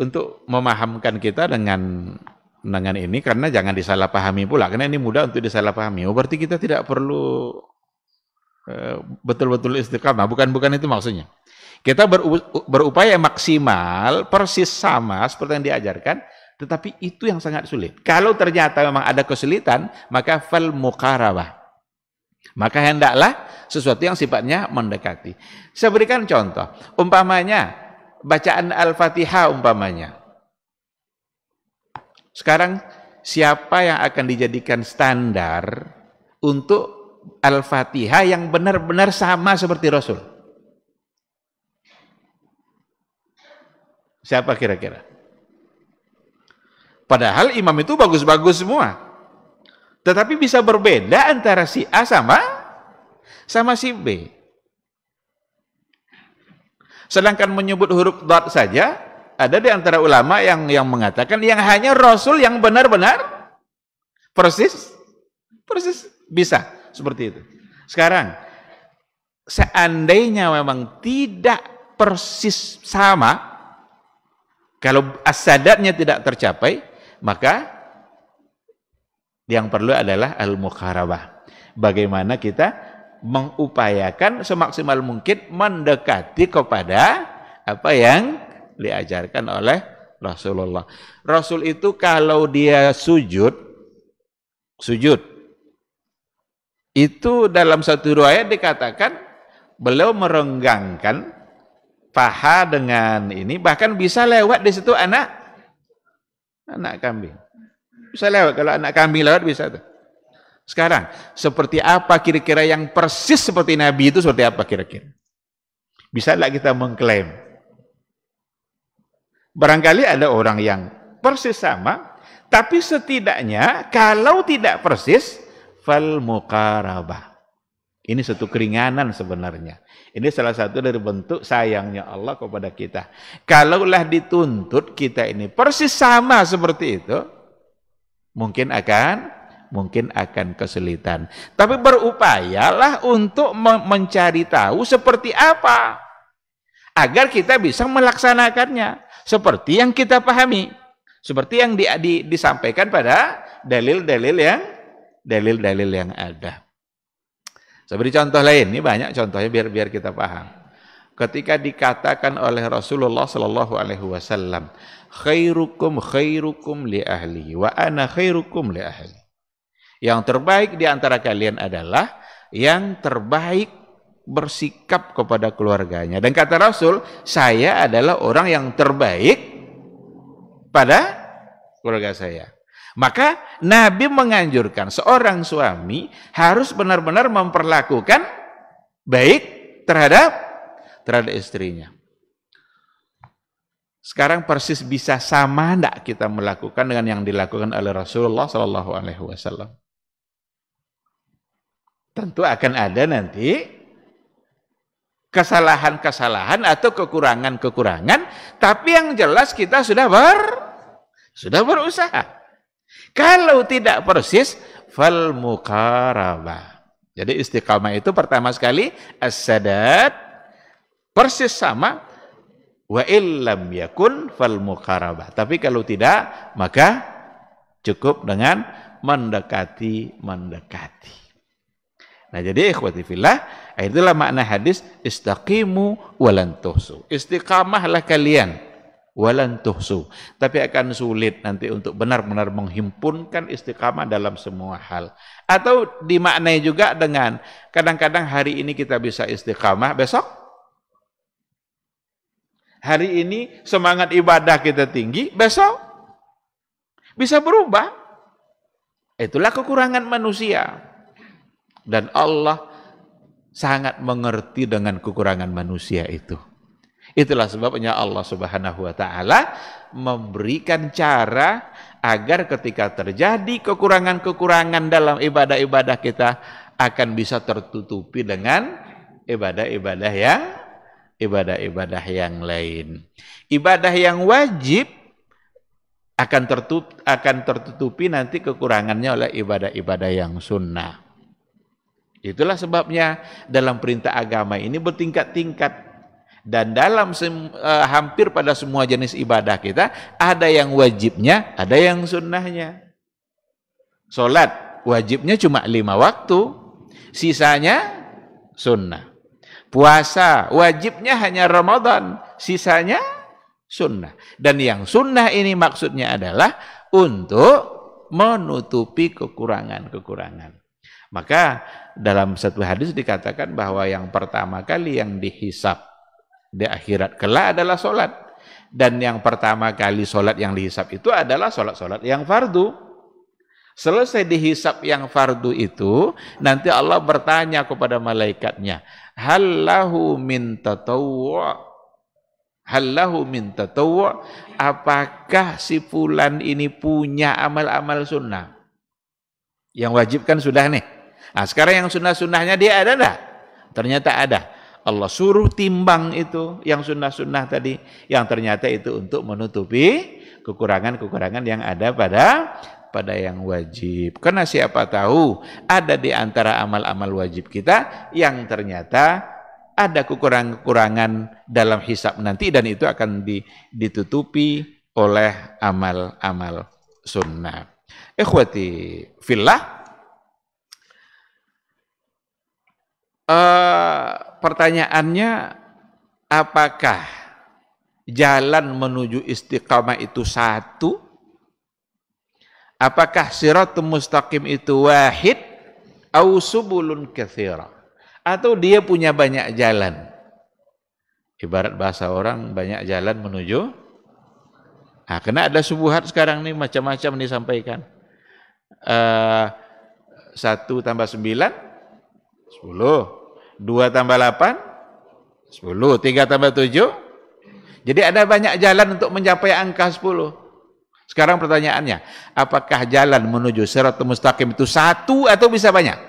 Untuk memahamkan kita dengan dengan ini karena jangan disalahpahami pula karena ini mudah untuk disalahpahami. Oh, berarti kita tidak perlu e, betul-betul istiqamah, bukan bukan itu maksudnya. Kita berupaya maksimal persis sama seperti yang diajarkan, tetapi itu yang sangat sulit. Kalau ternyata memang ada kesulitan, maka fal muqarabah. Maka hendaklah sesuatu yang sifatnya mendekati. Saya berikan contoh. Umpamanya, bacaan Al-Fatihah umpamanya. Sekarang, siapa yang akan dijadikan standar untuk Al-Fatihah yang benar-benar sama seperti Rasul? Siapa kira-kira? Padahal imam itu bagus-bagus semua. Tetapi bisa berbeda antara si A sama sama si B. Sedangkan menyebut huruf dot saja ada di antara ulama yang yang mengatakan yang hanya Rasul yang benar-benar persis persis bisa seperti itu. Sekarang seandainya memang tidak persis sama kalau asadatnya tidak tercapai maka yang perlu adalah al-mukharabah. Bagaimana kita mengupayakan semaksimal mungkin mendekati kepada apa yang diajarkan oleh Rasulullah. Rasul itu kalau dia sujud, sujud, itu dalam satu riwayat dikatakan beliau merenggangkan paha dengan ini, bahkan bisa lewat di situ anak Anak kambing. Bisa lewat, kalau anak kambing lewat bisa tuh. Sekarang, seperti apa kira-kira yang persis seperti Nabi itu seperti apa kira-kira? Bisa lah kita mengklaim? Barangkali ada orang yang persis sama, tapi setidaknya kalau tidak persis, fal mukarabah Ini satu keringanan sebenarnya. Ini salah satu dari bentuk sayangnya Allah kepada kita. Kalaulah dituntut kita ini persis sama seperti itu, mungkin akan mungkin akan kesulitan. Tapi berupayalah untuk mencari tahu seperti apa agar kita bisa melaksanakannya seperti yang kita pahami, seperti yang di, di, disampaikan pada dalil-dalil yang dalil-dalil yang ada. Saya beri contoh lain, ini banyak contohnya biar biar kita paham. Ketika dikatakan oleh Rasulullah Shallallahu Alaihi Wasallam, khairukum khairukum li ahli, wa ana khairukum li ahli. Yang terbaik di antara kalian adalah yang terbaik bersikap kepada keluarganya. Dan kata Rasul, saya adalah orang yang terbaik pada keluarga saya. Maka Nabi menganjurkan seorang suami harus benar-benar memperlakukan baik terhadap terhadap istrinya. Sekarang persis bisa sama tidak kita melakukan dengan yang dilakukan oleh Rasulullah Shallallahu Alaihi Wasallam? Tentu akan ada nanti kesalahan-kesalahan atau kekurangan-kekurangan, tapi yang jelas kita sudah ber sudah berusaha. Kalau tidak persis, fal mukarabah. Jadi istiqamah itu pertama sekali as persis sama wa illam yakun fal mukarabah. Tapi kalau tidak, maka cukup dengan mendekati mendekati. Nah jadi ikhwati fillah, itulah makna hadis istiqimu walantuhsu. Istiqamahlah kalian walan tuhsu. Tapi akan sulit nanti untuk benar-benar menghimpunkan istiqamah dalam semua hal. Atau dimaknai juga dengan kadang-kadang hari ini kita bisa istiqamah, besok hari ini semangat ibadah kita tinggi, besok bisa berubah. Itulah kekurangan manusia. Dan Allah sangat mengerti dengan kekurangan manusia itu. Itulah sebabnya Allah Subhanahu wa taala memberikan cara agar ketika terjadi kekurangan-kekurangan dalam ibadah-ibadah kita akan bisa tertutupi dengan ibadah-ibadah yang ibadah-ibadah yang lain. Ibadah yang wajib akan tertutup akan tertutupi nanti kekurangannya oleh ibadah-ibadah yang sunnah. Itulah sebabnya dalam perintah agama ini bertingkat-tingkat dan dalam uh, hampir pada semua jenis ibadah kita, ada yang wajibnya, ada yang sunnahnya. Solat wajibnya cuma lima waktu, sisanya sunnah. Puasa wajibnya hanya Ramadan, sisanya sunnah. Dan yang sunnah ini maksudnya adalah untuk menutupi kekurangan-kekurangan. Maka dalam satu hadis dikatakan bahwa yang pertama kali yang dihisap di akhirat kelak adalah solat. Dan yang pertama kali solat yang dihisap itu adalah solat-solat yang fardu. Selesai dihisap yang fardu itu, nanti Allah bertanya kepada malaikatnya, Hallahu min tatawwa' Hallahu min tatawwa apakah si fulan ini punya amal-amal sunnah? Yang wajib kan sudah nih. Nah, sekarang yang sunnah-sunnahnya dia ada enggak? Ternyata ada. Allah suruh timbang itu yang sunnah-sunnah tadi yang ternyata itu untuk menutupi kekurangan-kekurangan yang ada pada pada yang wajib. Karena siapa tahu ada di antara amal-amal wajib kita yang ternyata ada kekurangan-kekurangan dalam hisab nanti dan itu akan ditutupi oleh amal-amal sunnah. Ikhwati fillah. Uh, pertanyaannya apakah jalan menuju istiqamah itu satu? Apakah siratul mustaqim itu wahid? Au subulun kathira? Atau dia punya banyak jalan? Ibarat bahasa orang banyak jalan menuju. Nah, kena ada subuhat sekarang nih macam-macam disampaikan. Uh, eh, satu tambah sembilan, sepuluh. 2 tambah 8, 10. 3 tambah 7. Jadi ada banyak jalan untuk mencapai angka 10. Sekarang pertanyaannya, apakah jalan menuju serat mustaqim itu satu atau bisa banyak?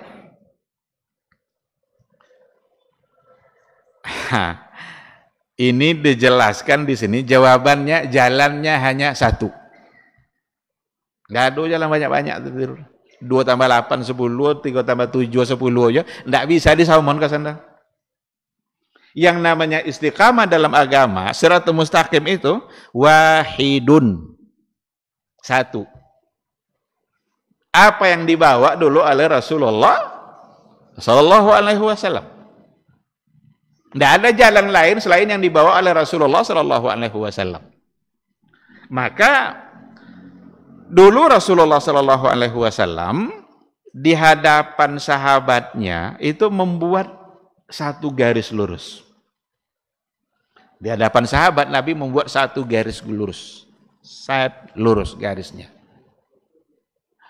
ini dijelaskan di sini jawabannya jalannya hanya satu. Gak ada jalan banyak-banyak tidur. -banyak. 2 tambah 8 10, 3 tambah 7 10 aja, enggak bisa disaumon ke sana. Yang namanya istiqamah dalam agama, serat mustaqim itu wahidun. Satu. Apa yang dibawa dulu oleh Rasulullah sallallahu alaihi wasallam. Tidak ada jalan lain selain yang dibawa oleh Rasulullah sallallahu alaihi wasallam. Maka dulu Rasulullah Shallallahu Alaihi Wasallam di hadapan sahabatnya itu membuat satu garis lurus. Di hadapan sahabat Nabi membuat satu garis lurus, set lurus garisnya.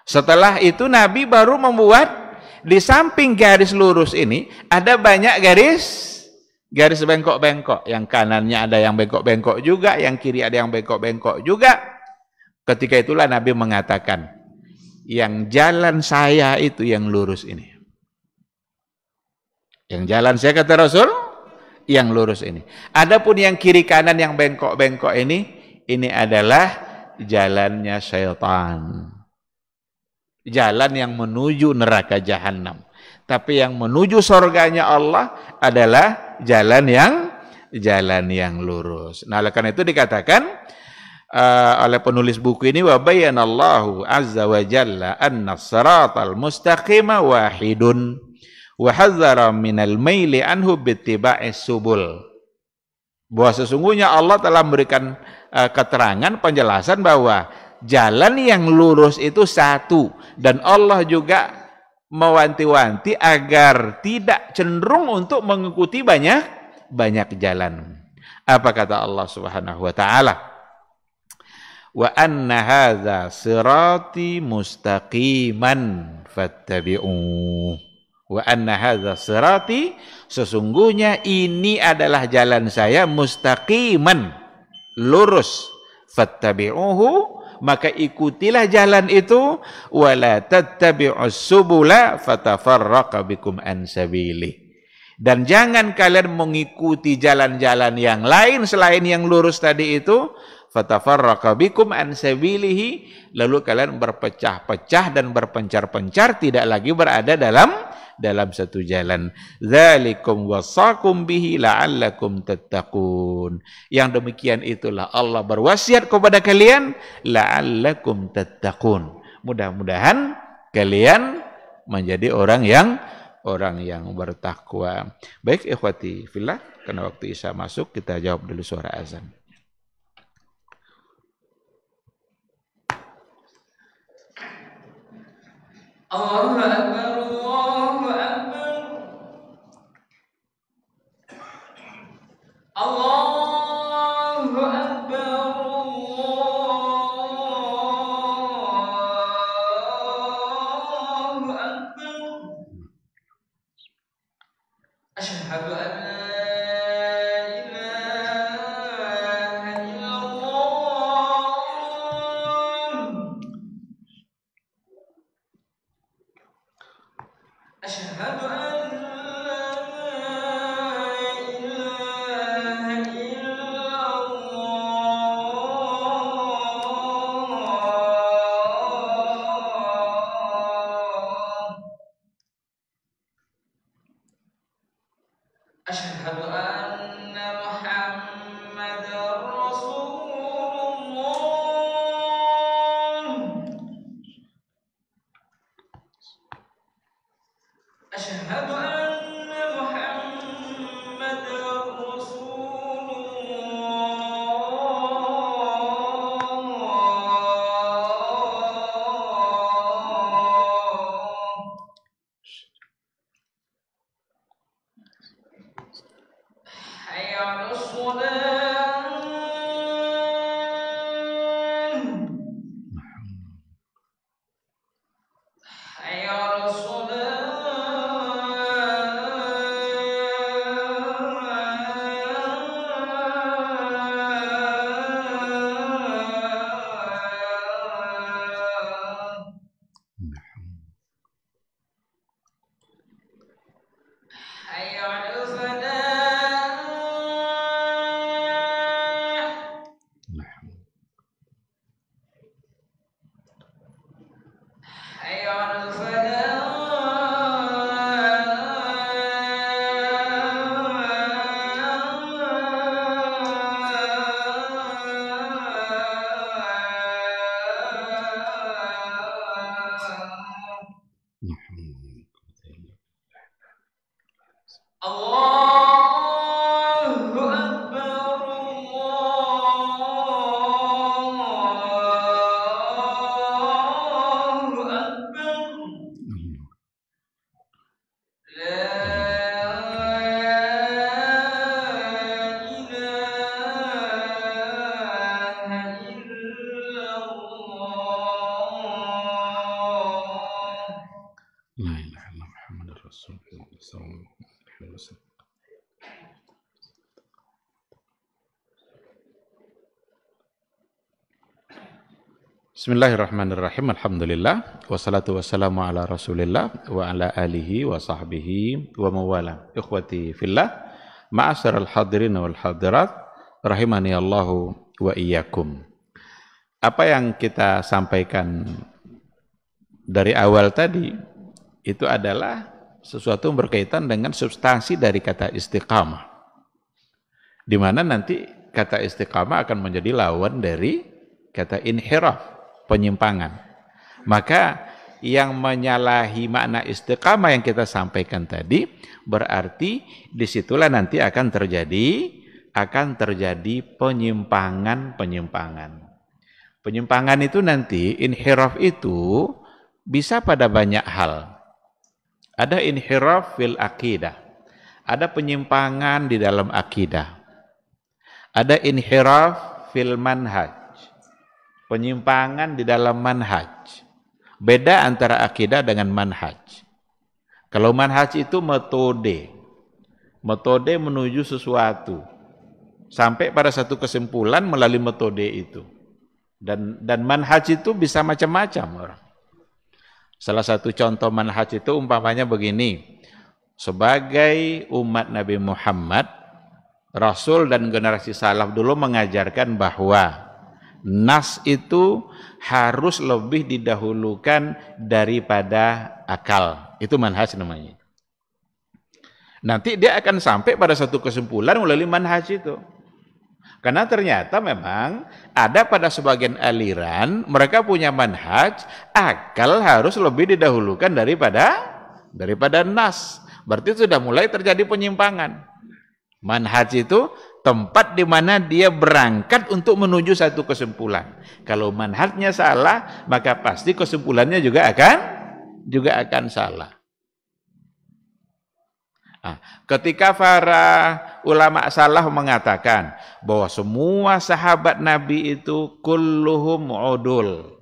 Setelah itu Nabi baru membuat di samping garis lurus ini ada banyak garis garis bengkok-bengkok. Yang kanannya ada yang bengkok-bengkok juga, yang kiri ada yang bengkok-bengkok juga Ketika itulah Nabi mengatakan, yang jalan saya itu yang lurus ini. Yang jalan saya kata Rasul, yang lurus ini. Adapun yang kiri kanan yang bengkok-bengkok ini, ini adalah jalannya syaitan. Jalan yang menuju neraka jahanam. Tapi yang menuju surganya Allah adalah jalan yang jalan yang lurus. Nah, oleh karena itu dikatakan uh, oleh penulis buku ini bayyanallahu azza wa jalla anna siratal mustaqim wahidun wa hadzara minal maili anhu bittiba'i subul bahwa sesungguhnya Allah telah memberikan uh, keterangan penjelasan bahwa jalan yang lurus itu satu dan Allah juga mewanti-wanti agar tidak cenderung untuk mengikuti banyak banyak jalan. Apa kata Allah Subhanahu wa taala? wa anna hadza sirati mustaqiman fattabi'u wa anna hadza sirati sesungguhnya ini adalah jalan saya mustaqiman lurus fattabi'uhu maka ikutilah jalan itu wala tattabi'us subula fatafarraqa bikum an sabili dan jangan kalian mengikuti jalan-jalan yang lain selain yang lurus tadi itu fatafarraqa bikum an sabilihi lalu kalian berpecah-pecah dan berpencar-pencar tidak lagi berada dalam dalam satu jalan zalikum wasakum bihi la'allakum tattaqun yang demikian itulah Allah berwasiat kepada kalian la'allakum tattaqun mudah-mudahan kalian menjadi orang yang orang yang bertakwa baik ikhwati fillah karena waktu Isya masuk kita jawab dulu suara azan 啊，那那。Aeon Bismillahirrahmanirrahim. Alhamdulillah. Wassalatu wassalamu ala rasulillah wa ala alihi wa sahbihi wa mawala. Ikhwati fillah. Ma'asar al-hadirin wal hadirat. Rahimani Allahu wa iyakum. Apa yang kita sampaikan dari awal tadi, itu adalah sesuatu yang berkaitan dengan substansi dari kata istiqamah. Dimana nanti kata istiqamah akan menjadi lawan dari kata inhiraf penyimpangan. Maka yang menyalahi makna istiqamah yang kita sampaikan tadi berarti disitulah nanti akan terjadi akan terjadi penyimpangan-penyimpangan. Penyimpangan itu nanti inhiraf itu bisa pada banyak hal. Ada inhiraf fil akidah. Ada penyimpangan di dalam akidah. Ada inhiraf fil manhaj penyimpangan di dalam manhaj. Beda antara akidah dengan manhaj. Kalau manhaj itu metode, metode menuju sesuatu sampai pada satu kesimpulan melalui metode itu. Dan dan manhaj itu bisa macam-macam orang. Salah satu contoh manhaj itu umpamanya begini. Sebagai umat Nabi Muhammad, Rasul dan generasi salaf dulu mengajarkan bahwa Nas itu harus lebih didahulukan daripada akal. Itu manhaj namanya. Nanti dia akan sampai pada satu kesimpulan melalui manhaj itu. Karena ternyata memang ada pada sebagian aliran mereka punya manhaj akal harus lebih didahulukan daripada daripada nas. Berarti sudah mulai terjadi penyimpangan. Manhaj itu tempat di mana dia berangkat untuk menuju satu kesimpulan. Kalau manhatnya salah, maka pasti kesimpulannya juga akan juga akan salah. Nah, ketika para ulama salah mengatakan bahwa semua sahabat Nabi itu kulluhum udul.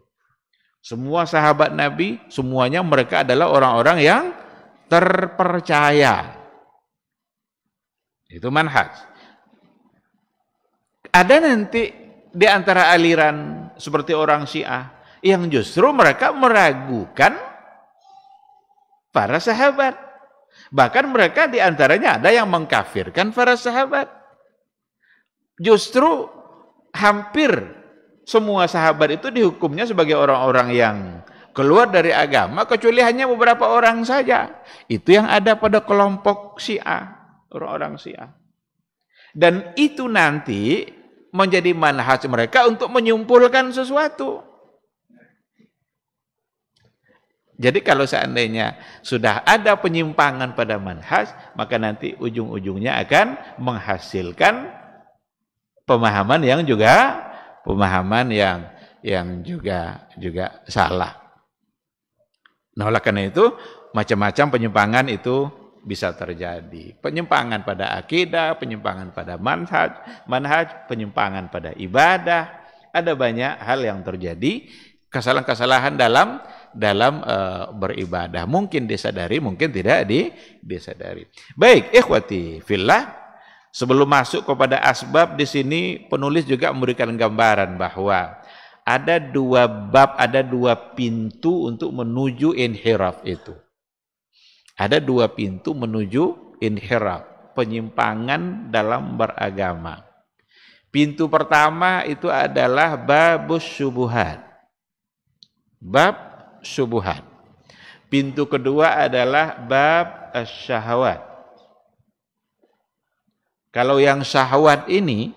Semua sahabat Nabi, semuanya mereka adalah orang-orang yang terpercaya. Itu manhaj. Ada nanti di antara aliran seperti orang Syiah yang justru mereka meragukan para sahabat. Bahkan mereka di antaranya ada yang mengkafirkan para sahabat. Justru hampir semua sahabat itu dihukumnya sebagai orang-orang yang keluar dari agama kecuali hanya beberapa orang saja. Itu yang ada pada kelompok Syiah, orang-orang Syiah. Dan itu nanti menjadi manhaj mereka untuk menyimpulkan sesuatu. Jadi kalau seandainya sudah ada penyimpangan pada manhaj, maka nanti ujung-ujungnya akan menghasilkan pemahaman yang juga pemahaman yang yang juga juga salah. Nah, oleh karena itu macam-macam penyimpangan itu bisa terjadi. Penyimpangan pada akidah, penyimpangan pada manhaj, manhaj, penyimpangan pada ibadah. Ada banyak hal yang terjadi kesalahan-kesalahan dalam dalam e, beribadah. Mungkin disadari, mungkin tidak di disadari. Baik, ikhwati fillah, sebelum masuk kepada asbab di sini penulis juga memberikan gambaran bahwa ada dua bab, ada dua pintu untuk menuju inhiraf itu. Ada dua pintu menuju inhiraf, penyimpangan dalam beragama. Pintu pertama itu adalah babus subuhat. Bab subuhan. Pintu kedua adalah bab syahwat. Kalau yang syahwat ini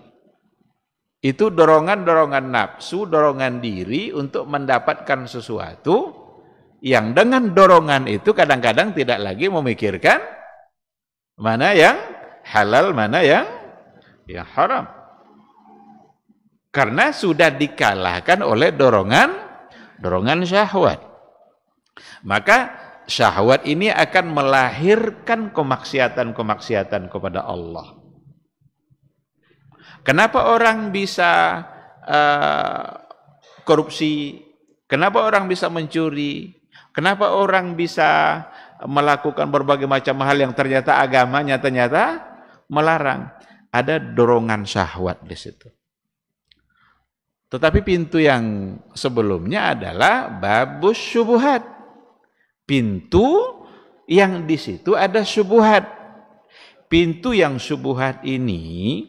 itu dorongan-dorongan nafsu, dorongan diri untuk mendapatkan sesuatu yang dengan dorongan itu kadang-kadang tidak lagi memikirkan mana yang halal, mana yang yang haram. Karena sudah dikalahkan oleh dorongan dorongan syahwat. Maka syahwat ini akan melahirkan kemaksiatan-kemaksiatan kepada Allah. Kenapa orang bisa uh, korupsi? Kenapa orang bisa mencuri? Kenapa orang bisa melakukan berbagai macam hal yang ternyata agamanya ternyata melarang? Ada dorongan syahwat di situ. Tetapi pintu yang sebelumnya adalah babus subuhat. Pintu yang di situ ada subuhat. Pintu yang subuhat ini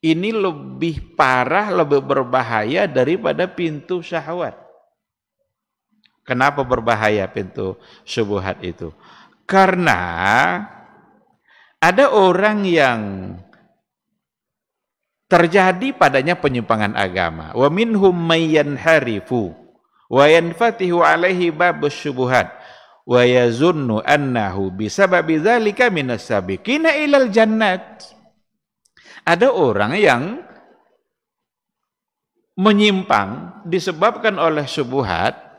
ini lebih parah, lebih berbahaya daripada pintu syahwat. Kenapa berbahaya pintu subuhat itu? Karena ada orang yang terjadi padanya penyimpangan agama. Wa minhum harifu wa yanfatihu alaihi babus subuhat wa yazunnu annahu bisababi dzalika minas sabiqina ilal jannat. Ada orang yang menyimpang disebabkan oleh subuhat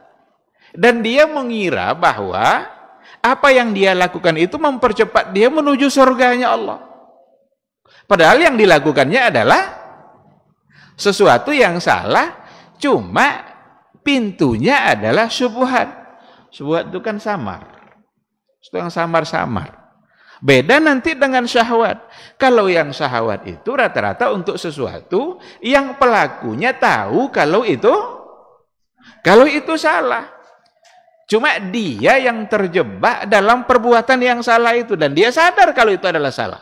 dan dia mengira bahwa apa yang dia lakukan itu mempercepat dia menuju surganya Allah. Padahal yang dilakukannya adalah sesuatu yang salah, cuma pintunya adalah subuhan, subuhan itu kan samar. Itu yang samar-samar. Beda nanti dengan syahwat. Kalau yang syahwat itu rata-rata untuk sesuatu yang pelakunya tahu kalau itu kalau itu salah. Cuma dia yang terjebak dalam perbuatan yang salah itu dan dia sadar kalau itu adalah salah.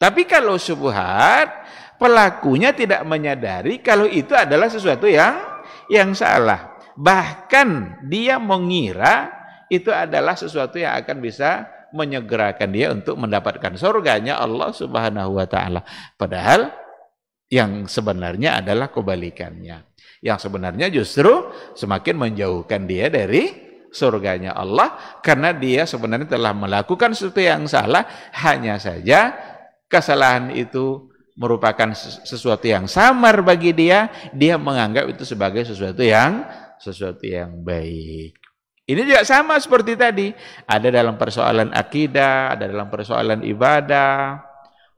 Tapi kalau subhat, pelakunya tidak menyadari kalau itu adalah sesuatu yang yang salah. Bahkan dia mengira itu adalah sesuatu yang akan bisa menyegerakan dia untuk mendapatkan surganya Allah Subhanahu wa taala. Padahal yang sebenarnya adalah kebalikannya yang sebenarnya justru semakin menjauhkan dia dari surganya Allah karena dia sebenarnya telah melakukan sesuatu yang salah hanya saja kesalahan itu merupakan sesuatu yang samar bagi dia dia menganggap itu sebagai sesuatu yang sesuatu yang baik ini juga sama seperti tadi ada dalam persoalan akidah ada dalam persoalan ibadah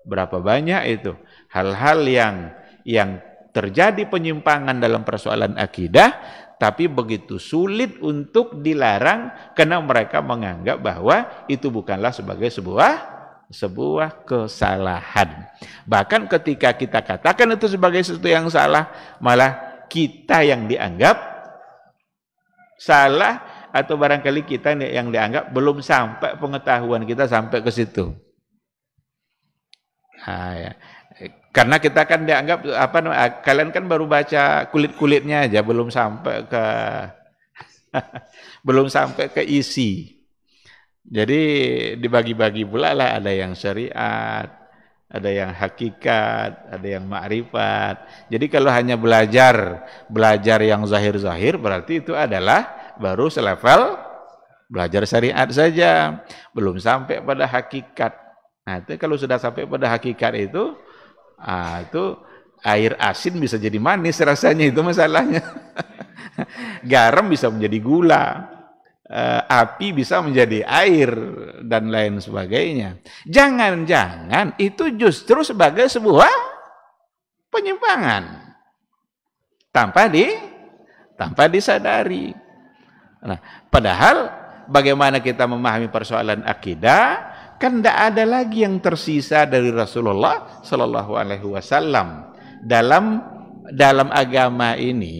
berapa banyak itu hal-hal yang yang terjadi penyimpangan dalam persoalan akidah, tapi begitu sulit untuk dilarang karena mereka menganggap bahwa itu bukanlah sebagai sebuah sebuah kesalahan. Bahkan ketika kita katakan itu sebagai sesuatu yang salah, malah kita yang dianggap salah atau barangkali kita yang dianggap belum sampai pengetahuan kita sampai ke situ. Nah, ya. Karena kita kan dianggap apa kalian kan baru baca kulit-kulitnya aja belum sampai ke belum sampai ke isi. Jadi dibagi-bagi pula lah ada yang syariat, ada yang hakikat, ada yang ma'rifat. Jadi kalau hanya belajar, belajar yang zahir-zahir berarti itu adalah baru selevel belajar syariat saja, belum sampai pada hakikat. Nah, itu kalau sudah sampai pada hakikat itu Ah, itu air asin bisa jadi manis rasanya itu masalahnya. Garam bisa menjadi gula. Eh, api bisa menjadi air dan lain sebagainya. Jangan-jangan itu justru sebagai sebuah penyimpangan tanpa di tanpa disadari. Nah, padahal bagaimana kita memahami persoalan akidah kan tidak ada lagi yang tersisa dari Rasulullah Shallallahu Alaihi Wasallam dalam dalam agama ini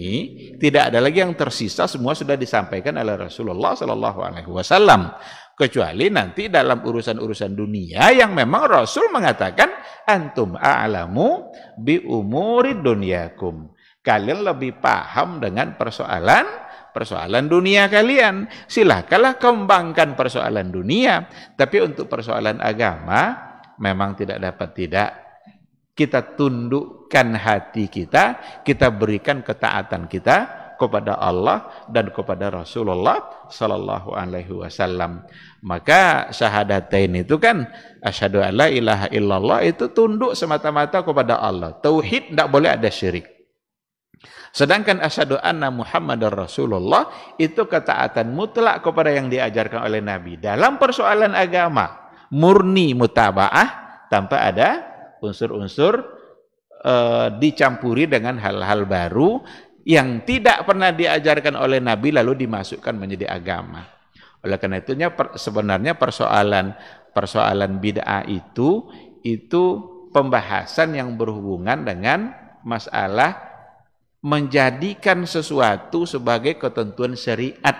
tidak ada lagi yang tersisa semua sudah disampaikan oleh Rasulullah Shallallahu Alaihi Wasallam kecuali nanti dalam urusan-urusan dunia yang memang Rasul mengatakan antum a'lamu bi umuri dunyakum kalian lebih paham dengan persoalan persoalan dunia kalian. Silahkanlah kembangkan persoalan dunia. Tapi untuk persoalan agama, memang tidak dapat tidak. Kita tundukkan hati kita, kita berikan ketaatan kita kepada Allah dan kepada Rasulullah sallallahu alaihi wasallam. Maka syahadatain itu kan asyhadu alla ilaha illallah itu tunduk semata-mata kepada Allah. Tauhid tidak boleh ada syirik. Sedangkan asyhadu anna Muhammadar Rasulullah itu ketaatan mutlak kepada yang diajarkan oleh Nabi dalam persoalan agama, murni mutabaah tanpa ada unsur-unsur e, dicampuri dengan hal-hal baru yang tidak pernah diajarkan oleh Nabi lalu dimasukkan menjadi agama. Oleh karena itunya sebenarnya persoalan persoalan bid'ah itu itu pembahasan yang berhubungan dengan masalah menjadikan sesuatu sebagai ketentuan syariat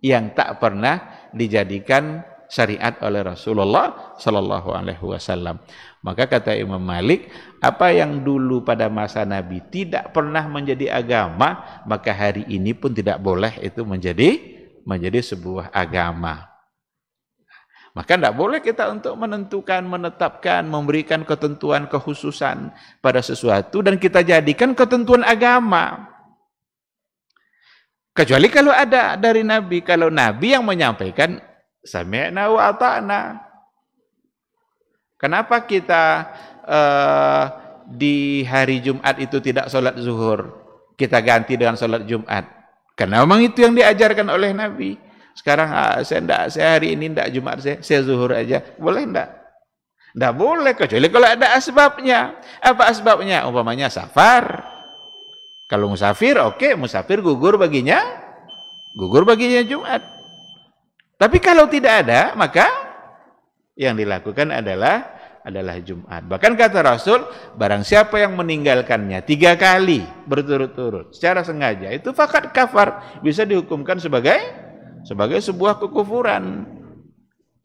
yang tak pernah dijadikan syariat oleh Rasulullah Shallallahu Alaihi Wasallam. Maka kata Imam Malik, apa yang dulu pada masa Nabi tidak pernah menjadi agama, maka hari ini pun tidak boleh itu menjadi menjadi sebuah agama. Maka tidak boleh kita untuk menentukan, menetapkan, memberikan ketentuan kehususan pada sesuatu dan kita jadikan ketentuan agama. Kecuali kalau ada dari Nabi, kalau Nabi yang menyampaikan sami'na wa ta'na. Kenapa kita uh, di hari Jumat itu tidak sholat zuhur? Kita ganti dengan sholat Jumat. Karena memang itu yang diajarkan oleh Nabi. Sekarang ah, saya enggak, saya hari ini enggak Jumat saya, saya zuhur aja. Boleh enggak? Enggak boleh kecuali kalau ada asbabnya. Apa asbabnya? Umpamanya safar. Kalau musafir, oke, okay, musafir gugur baginya gugur baginya Jumat. Tapi kalau tidak ada, maka yang dilakukan adalah adalah Jumat. Bahkan kata Rasul, barang siapa yang meninggalkannya tiga kali berturut-turut secara sengaja, itu fakat kafar, bisa dihukumkan sebagai sebagai sebuah kekufuran.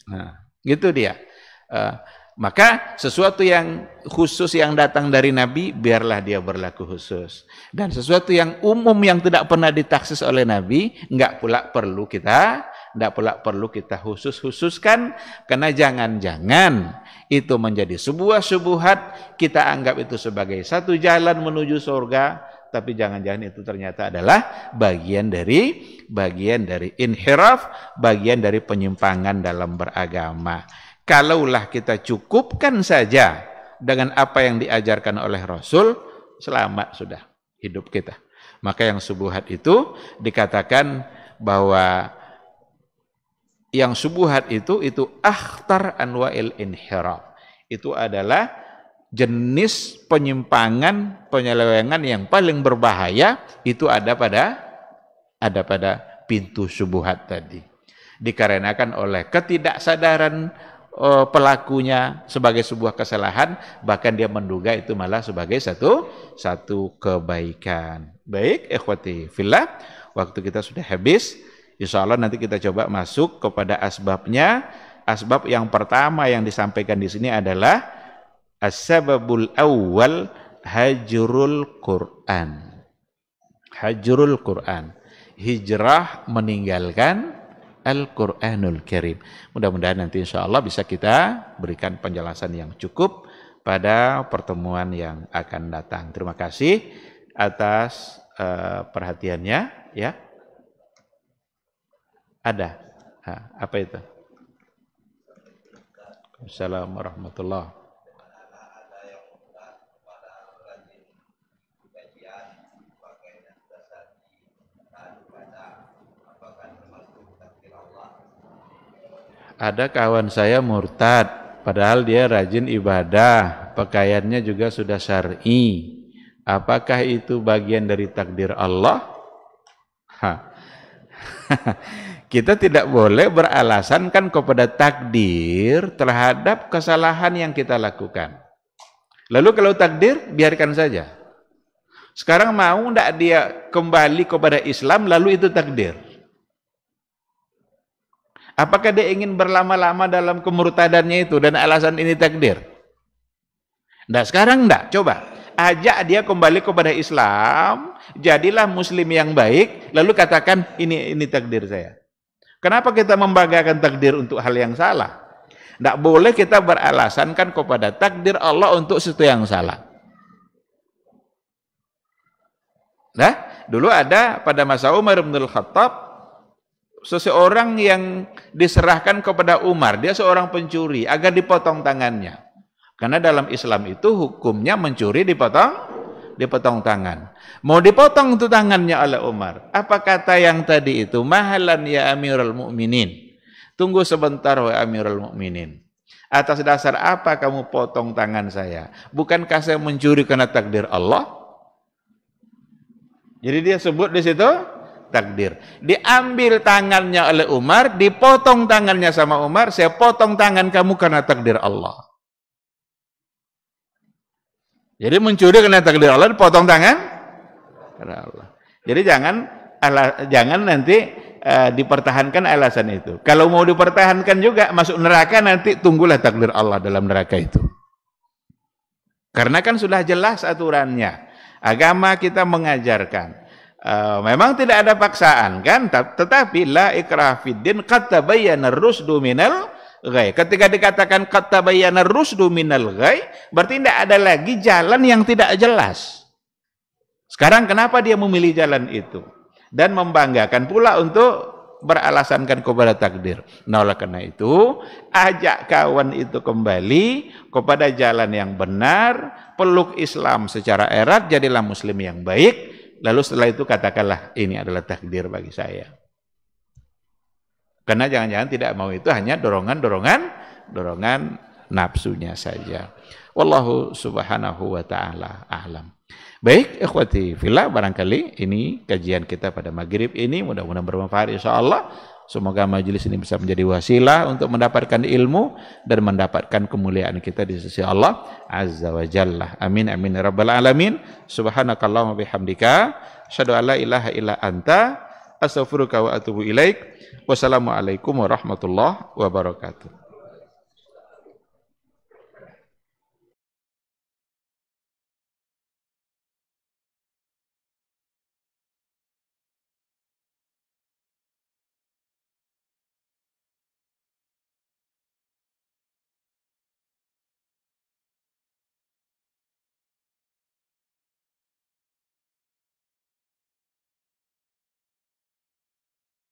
Nah, gitu dia. Uh, maka sesuatu yang khusus yang datang dari Nabi, biarlah dia berlaku khusus. Dan sesuatu yang umum yang tidak pernah ditaksis oleh Nabi, enggak pula perlu kita, enggak pula perlu kita khusus-khususkan, karena jangan-jangan itu menjadi sebuah subuhat, kita anggap itu sebagai satu jalan menuju surga, tapi jangan-jangan itu ternyata adalah bagian dari bagian dari inhiraf, bagian dari penyimpangan dalam beragama. Kalaulah kita cukupkan saja dengan apa yang diajarkan oleh Rasul, selamat sudah hidup kita. Maka yang subuhat itu dikatakan bahwa yang subuhat itu itu akhtar anwa'il inhiraf. Itu adalah jenis penyimpangan penyelewengan yang paling berbahaya itu ada pada ada pada pintu subuhat tadi dikarenakan oleh ketidaksadaran eh, pelakunya sebagai sebuah kesalahan bahkan dia menduga itu malah sebagai satu satu kebaikan baik ikhwati fillah waktu kita sudah habis Insya Allah nanti kita coba masuk kepada asbabnya. Asbab yang pertama yang disampaikan di sini adalah As-sababul awal hajrul Quran. Hajrul Quran. Hijrah meninggalkan Al-Quranul Karim. Mudah-mudahan nanti insya Allah bisa kita berikan penjelasan yang cukup pada pertemuan yang akan datang. Terima kasih atas uh, perhatiannya. Ya, ada ha, apa itu? Assalamualaikum warahmatullahi wabarakatuh. ada kawan saya murtad, padahal dia rajin ibadah, pakaiannya juga sudah syar'i. Apakah itu bagian dari takdir Allah? Kita tidak boleh beralasan kan kepada takdir terhadap kesalahan yang kita lakukan. Lalu kalau takdir, biarkan saja. Sekarang mau tidak dia kembali kepada Islam, lalu itu takdir. Apakah dia ingin berlama-lama dalam kemurtadannya itu dan alasan ini takdir? Nah sekarang enggak, coba ajak dia kembali kepada Islam, jadilah muslim yang baik, lalu katakan ini ini takdir saya. Kenapa kita membanggakan takdir untuk hal yang salah? Tidak boleh kita beralasankan kepada takdir Allah untuk sesuatu yang salah. Nah, dulu ada pada masa Umar bin Khattab seseorang yang diserahkan kepada Umar, dia seorang pencuri, agar dipotong tangannya. Karena dalam Islam itu hukumnya mencuri dipotong dipotong tangan. Mau dipotong tuh tangannya oleh Umar. Apa kata yang tadi itu? Mahalan ya Amirul Mukminin. Tunggu sebentar wa Amirul Mukminin. Atas dasar apa kamu potong tangan saya? Bukankah saya mencuri karena takdir Allah? Jadi dia sebut di situ takdir. Diambil tangannya oleh Umar, dipotong tangannya sama Umar, saya potong tangan kamu karena takdir Allah. Jadi mencuri karena takdir Allah, dipotong tangan karena Allah. Jadi jangan ala, jangan nanti uh, dipertahankan alasan itu. Kalau mau dipertahankan juga masuk neraka nanti tunggulah takdir Allah dalam neraka itu. Karena kan sudah jelas aturannya. Agama kita mengajarkan Uh, memang tidak ada paksaan kan, tetapi la ikrah fiddin kata tabayyana rusdu minal Ketika dikatakan kata tabayyana rusdu minal bertindak berarti tidak ada lagi jalan yang tidak jelas. Sekarang kenapa dia memilih jalan itu? Dan membanggakan pula untuk beralasankan kepada takdir. Nah oleh karena itu, ajak kawan itu kembali kepada jalan yang benar, peluk Islam secara erat, jadilah muslim yang baik, lalu setelah itu katakanlah ini adalah takdir bagi saya. Karena jangan-jangan tidak mau itu hanya dorongan-dorongan dorongan nafsunya saja. Wallahu subhanahu wa ta'ala alam. Baik, ikhwati fillah barangkali ini kajian kita pada maghrib ini mudah-mudahan bermanfaat insyaallah. Semoga majelis ini bisa menjadi wasilah untuk mendapatkan ilmu dan mendapatkan kemuliaan kita di sisi Allah Azza wa Jalla. Amin amin ya rabbal alamin. Subhanakallahumma bihamdika asyhadu alla ilaha illa anta astaghfiruka wa atubu ilaik. Wassalamualaikum warahmatullahi wabarakatuh.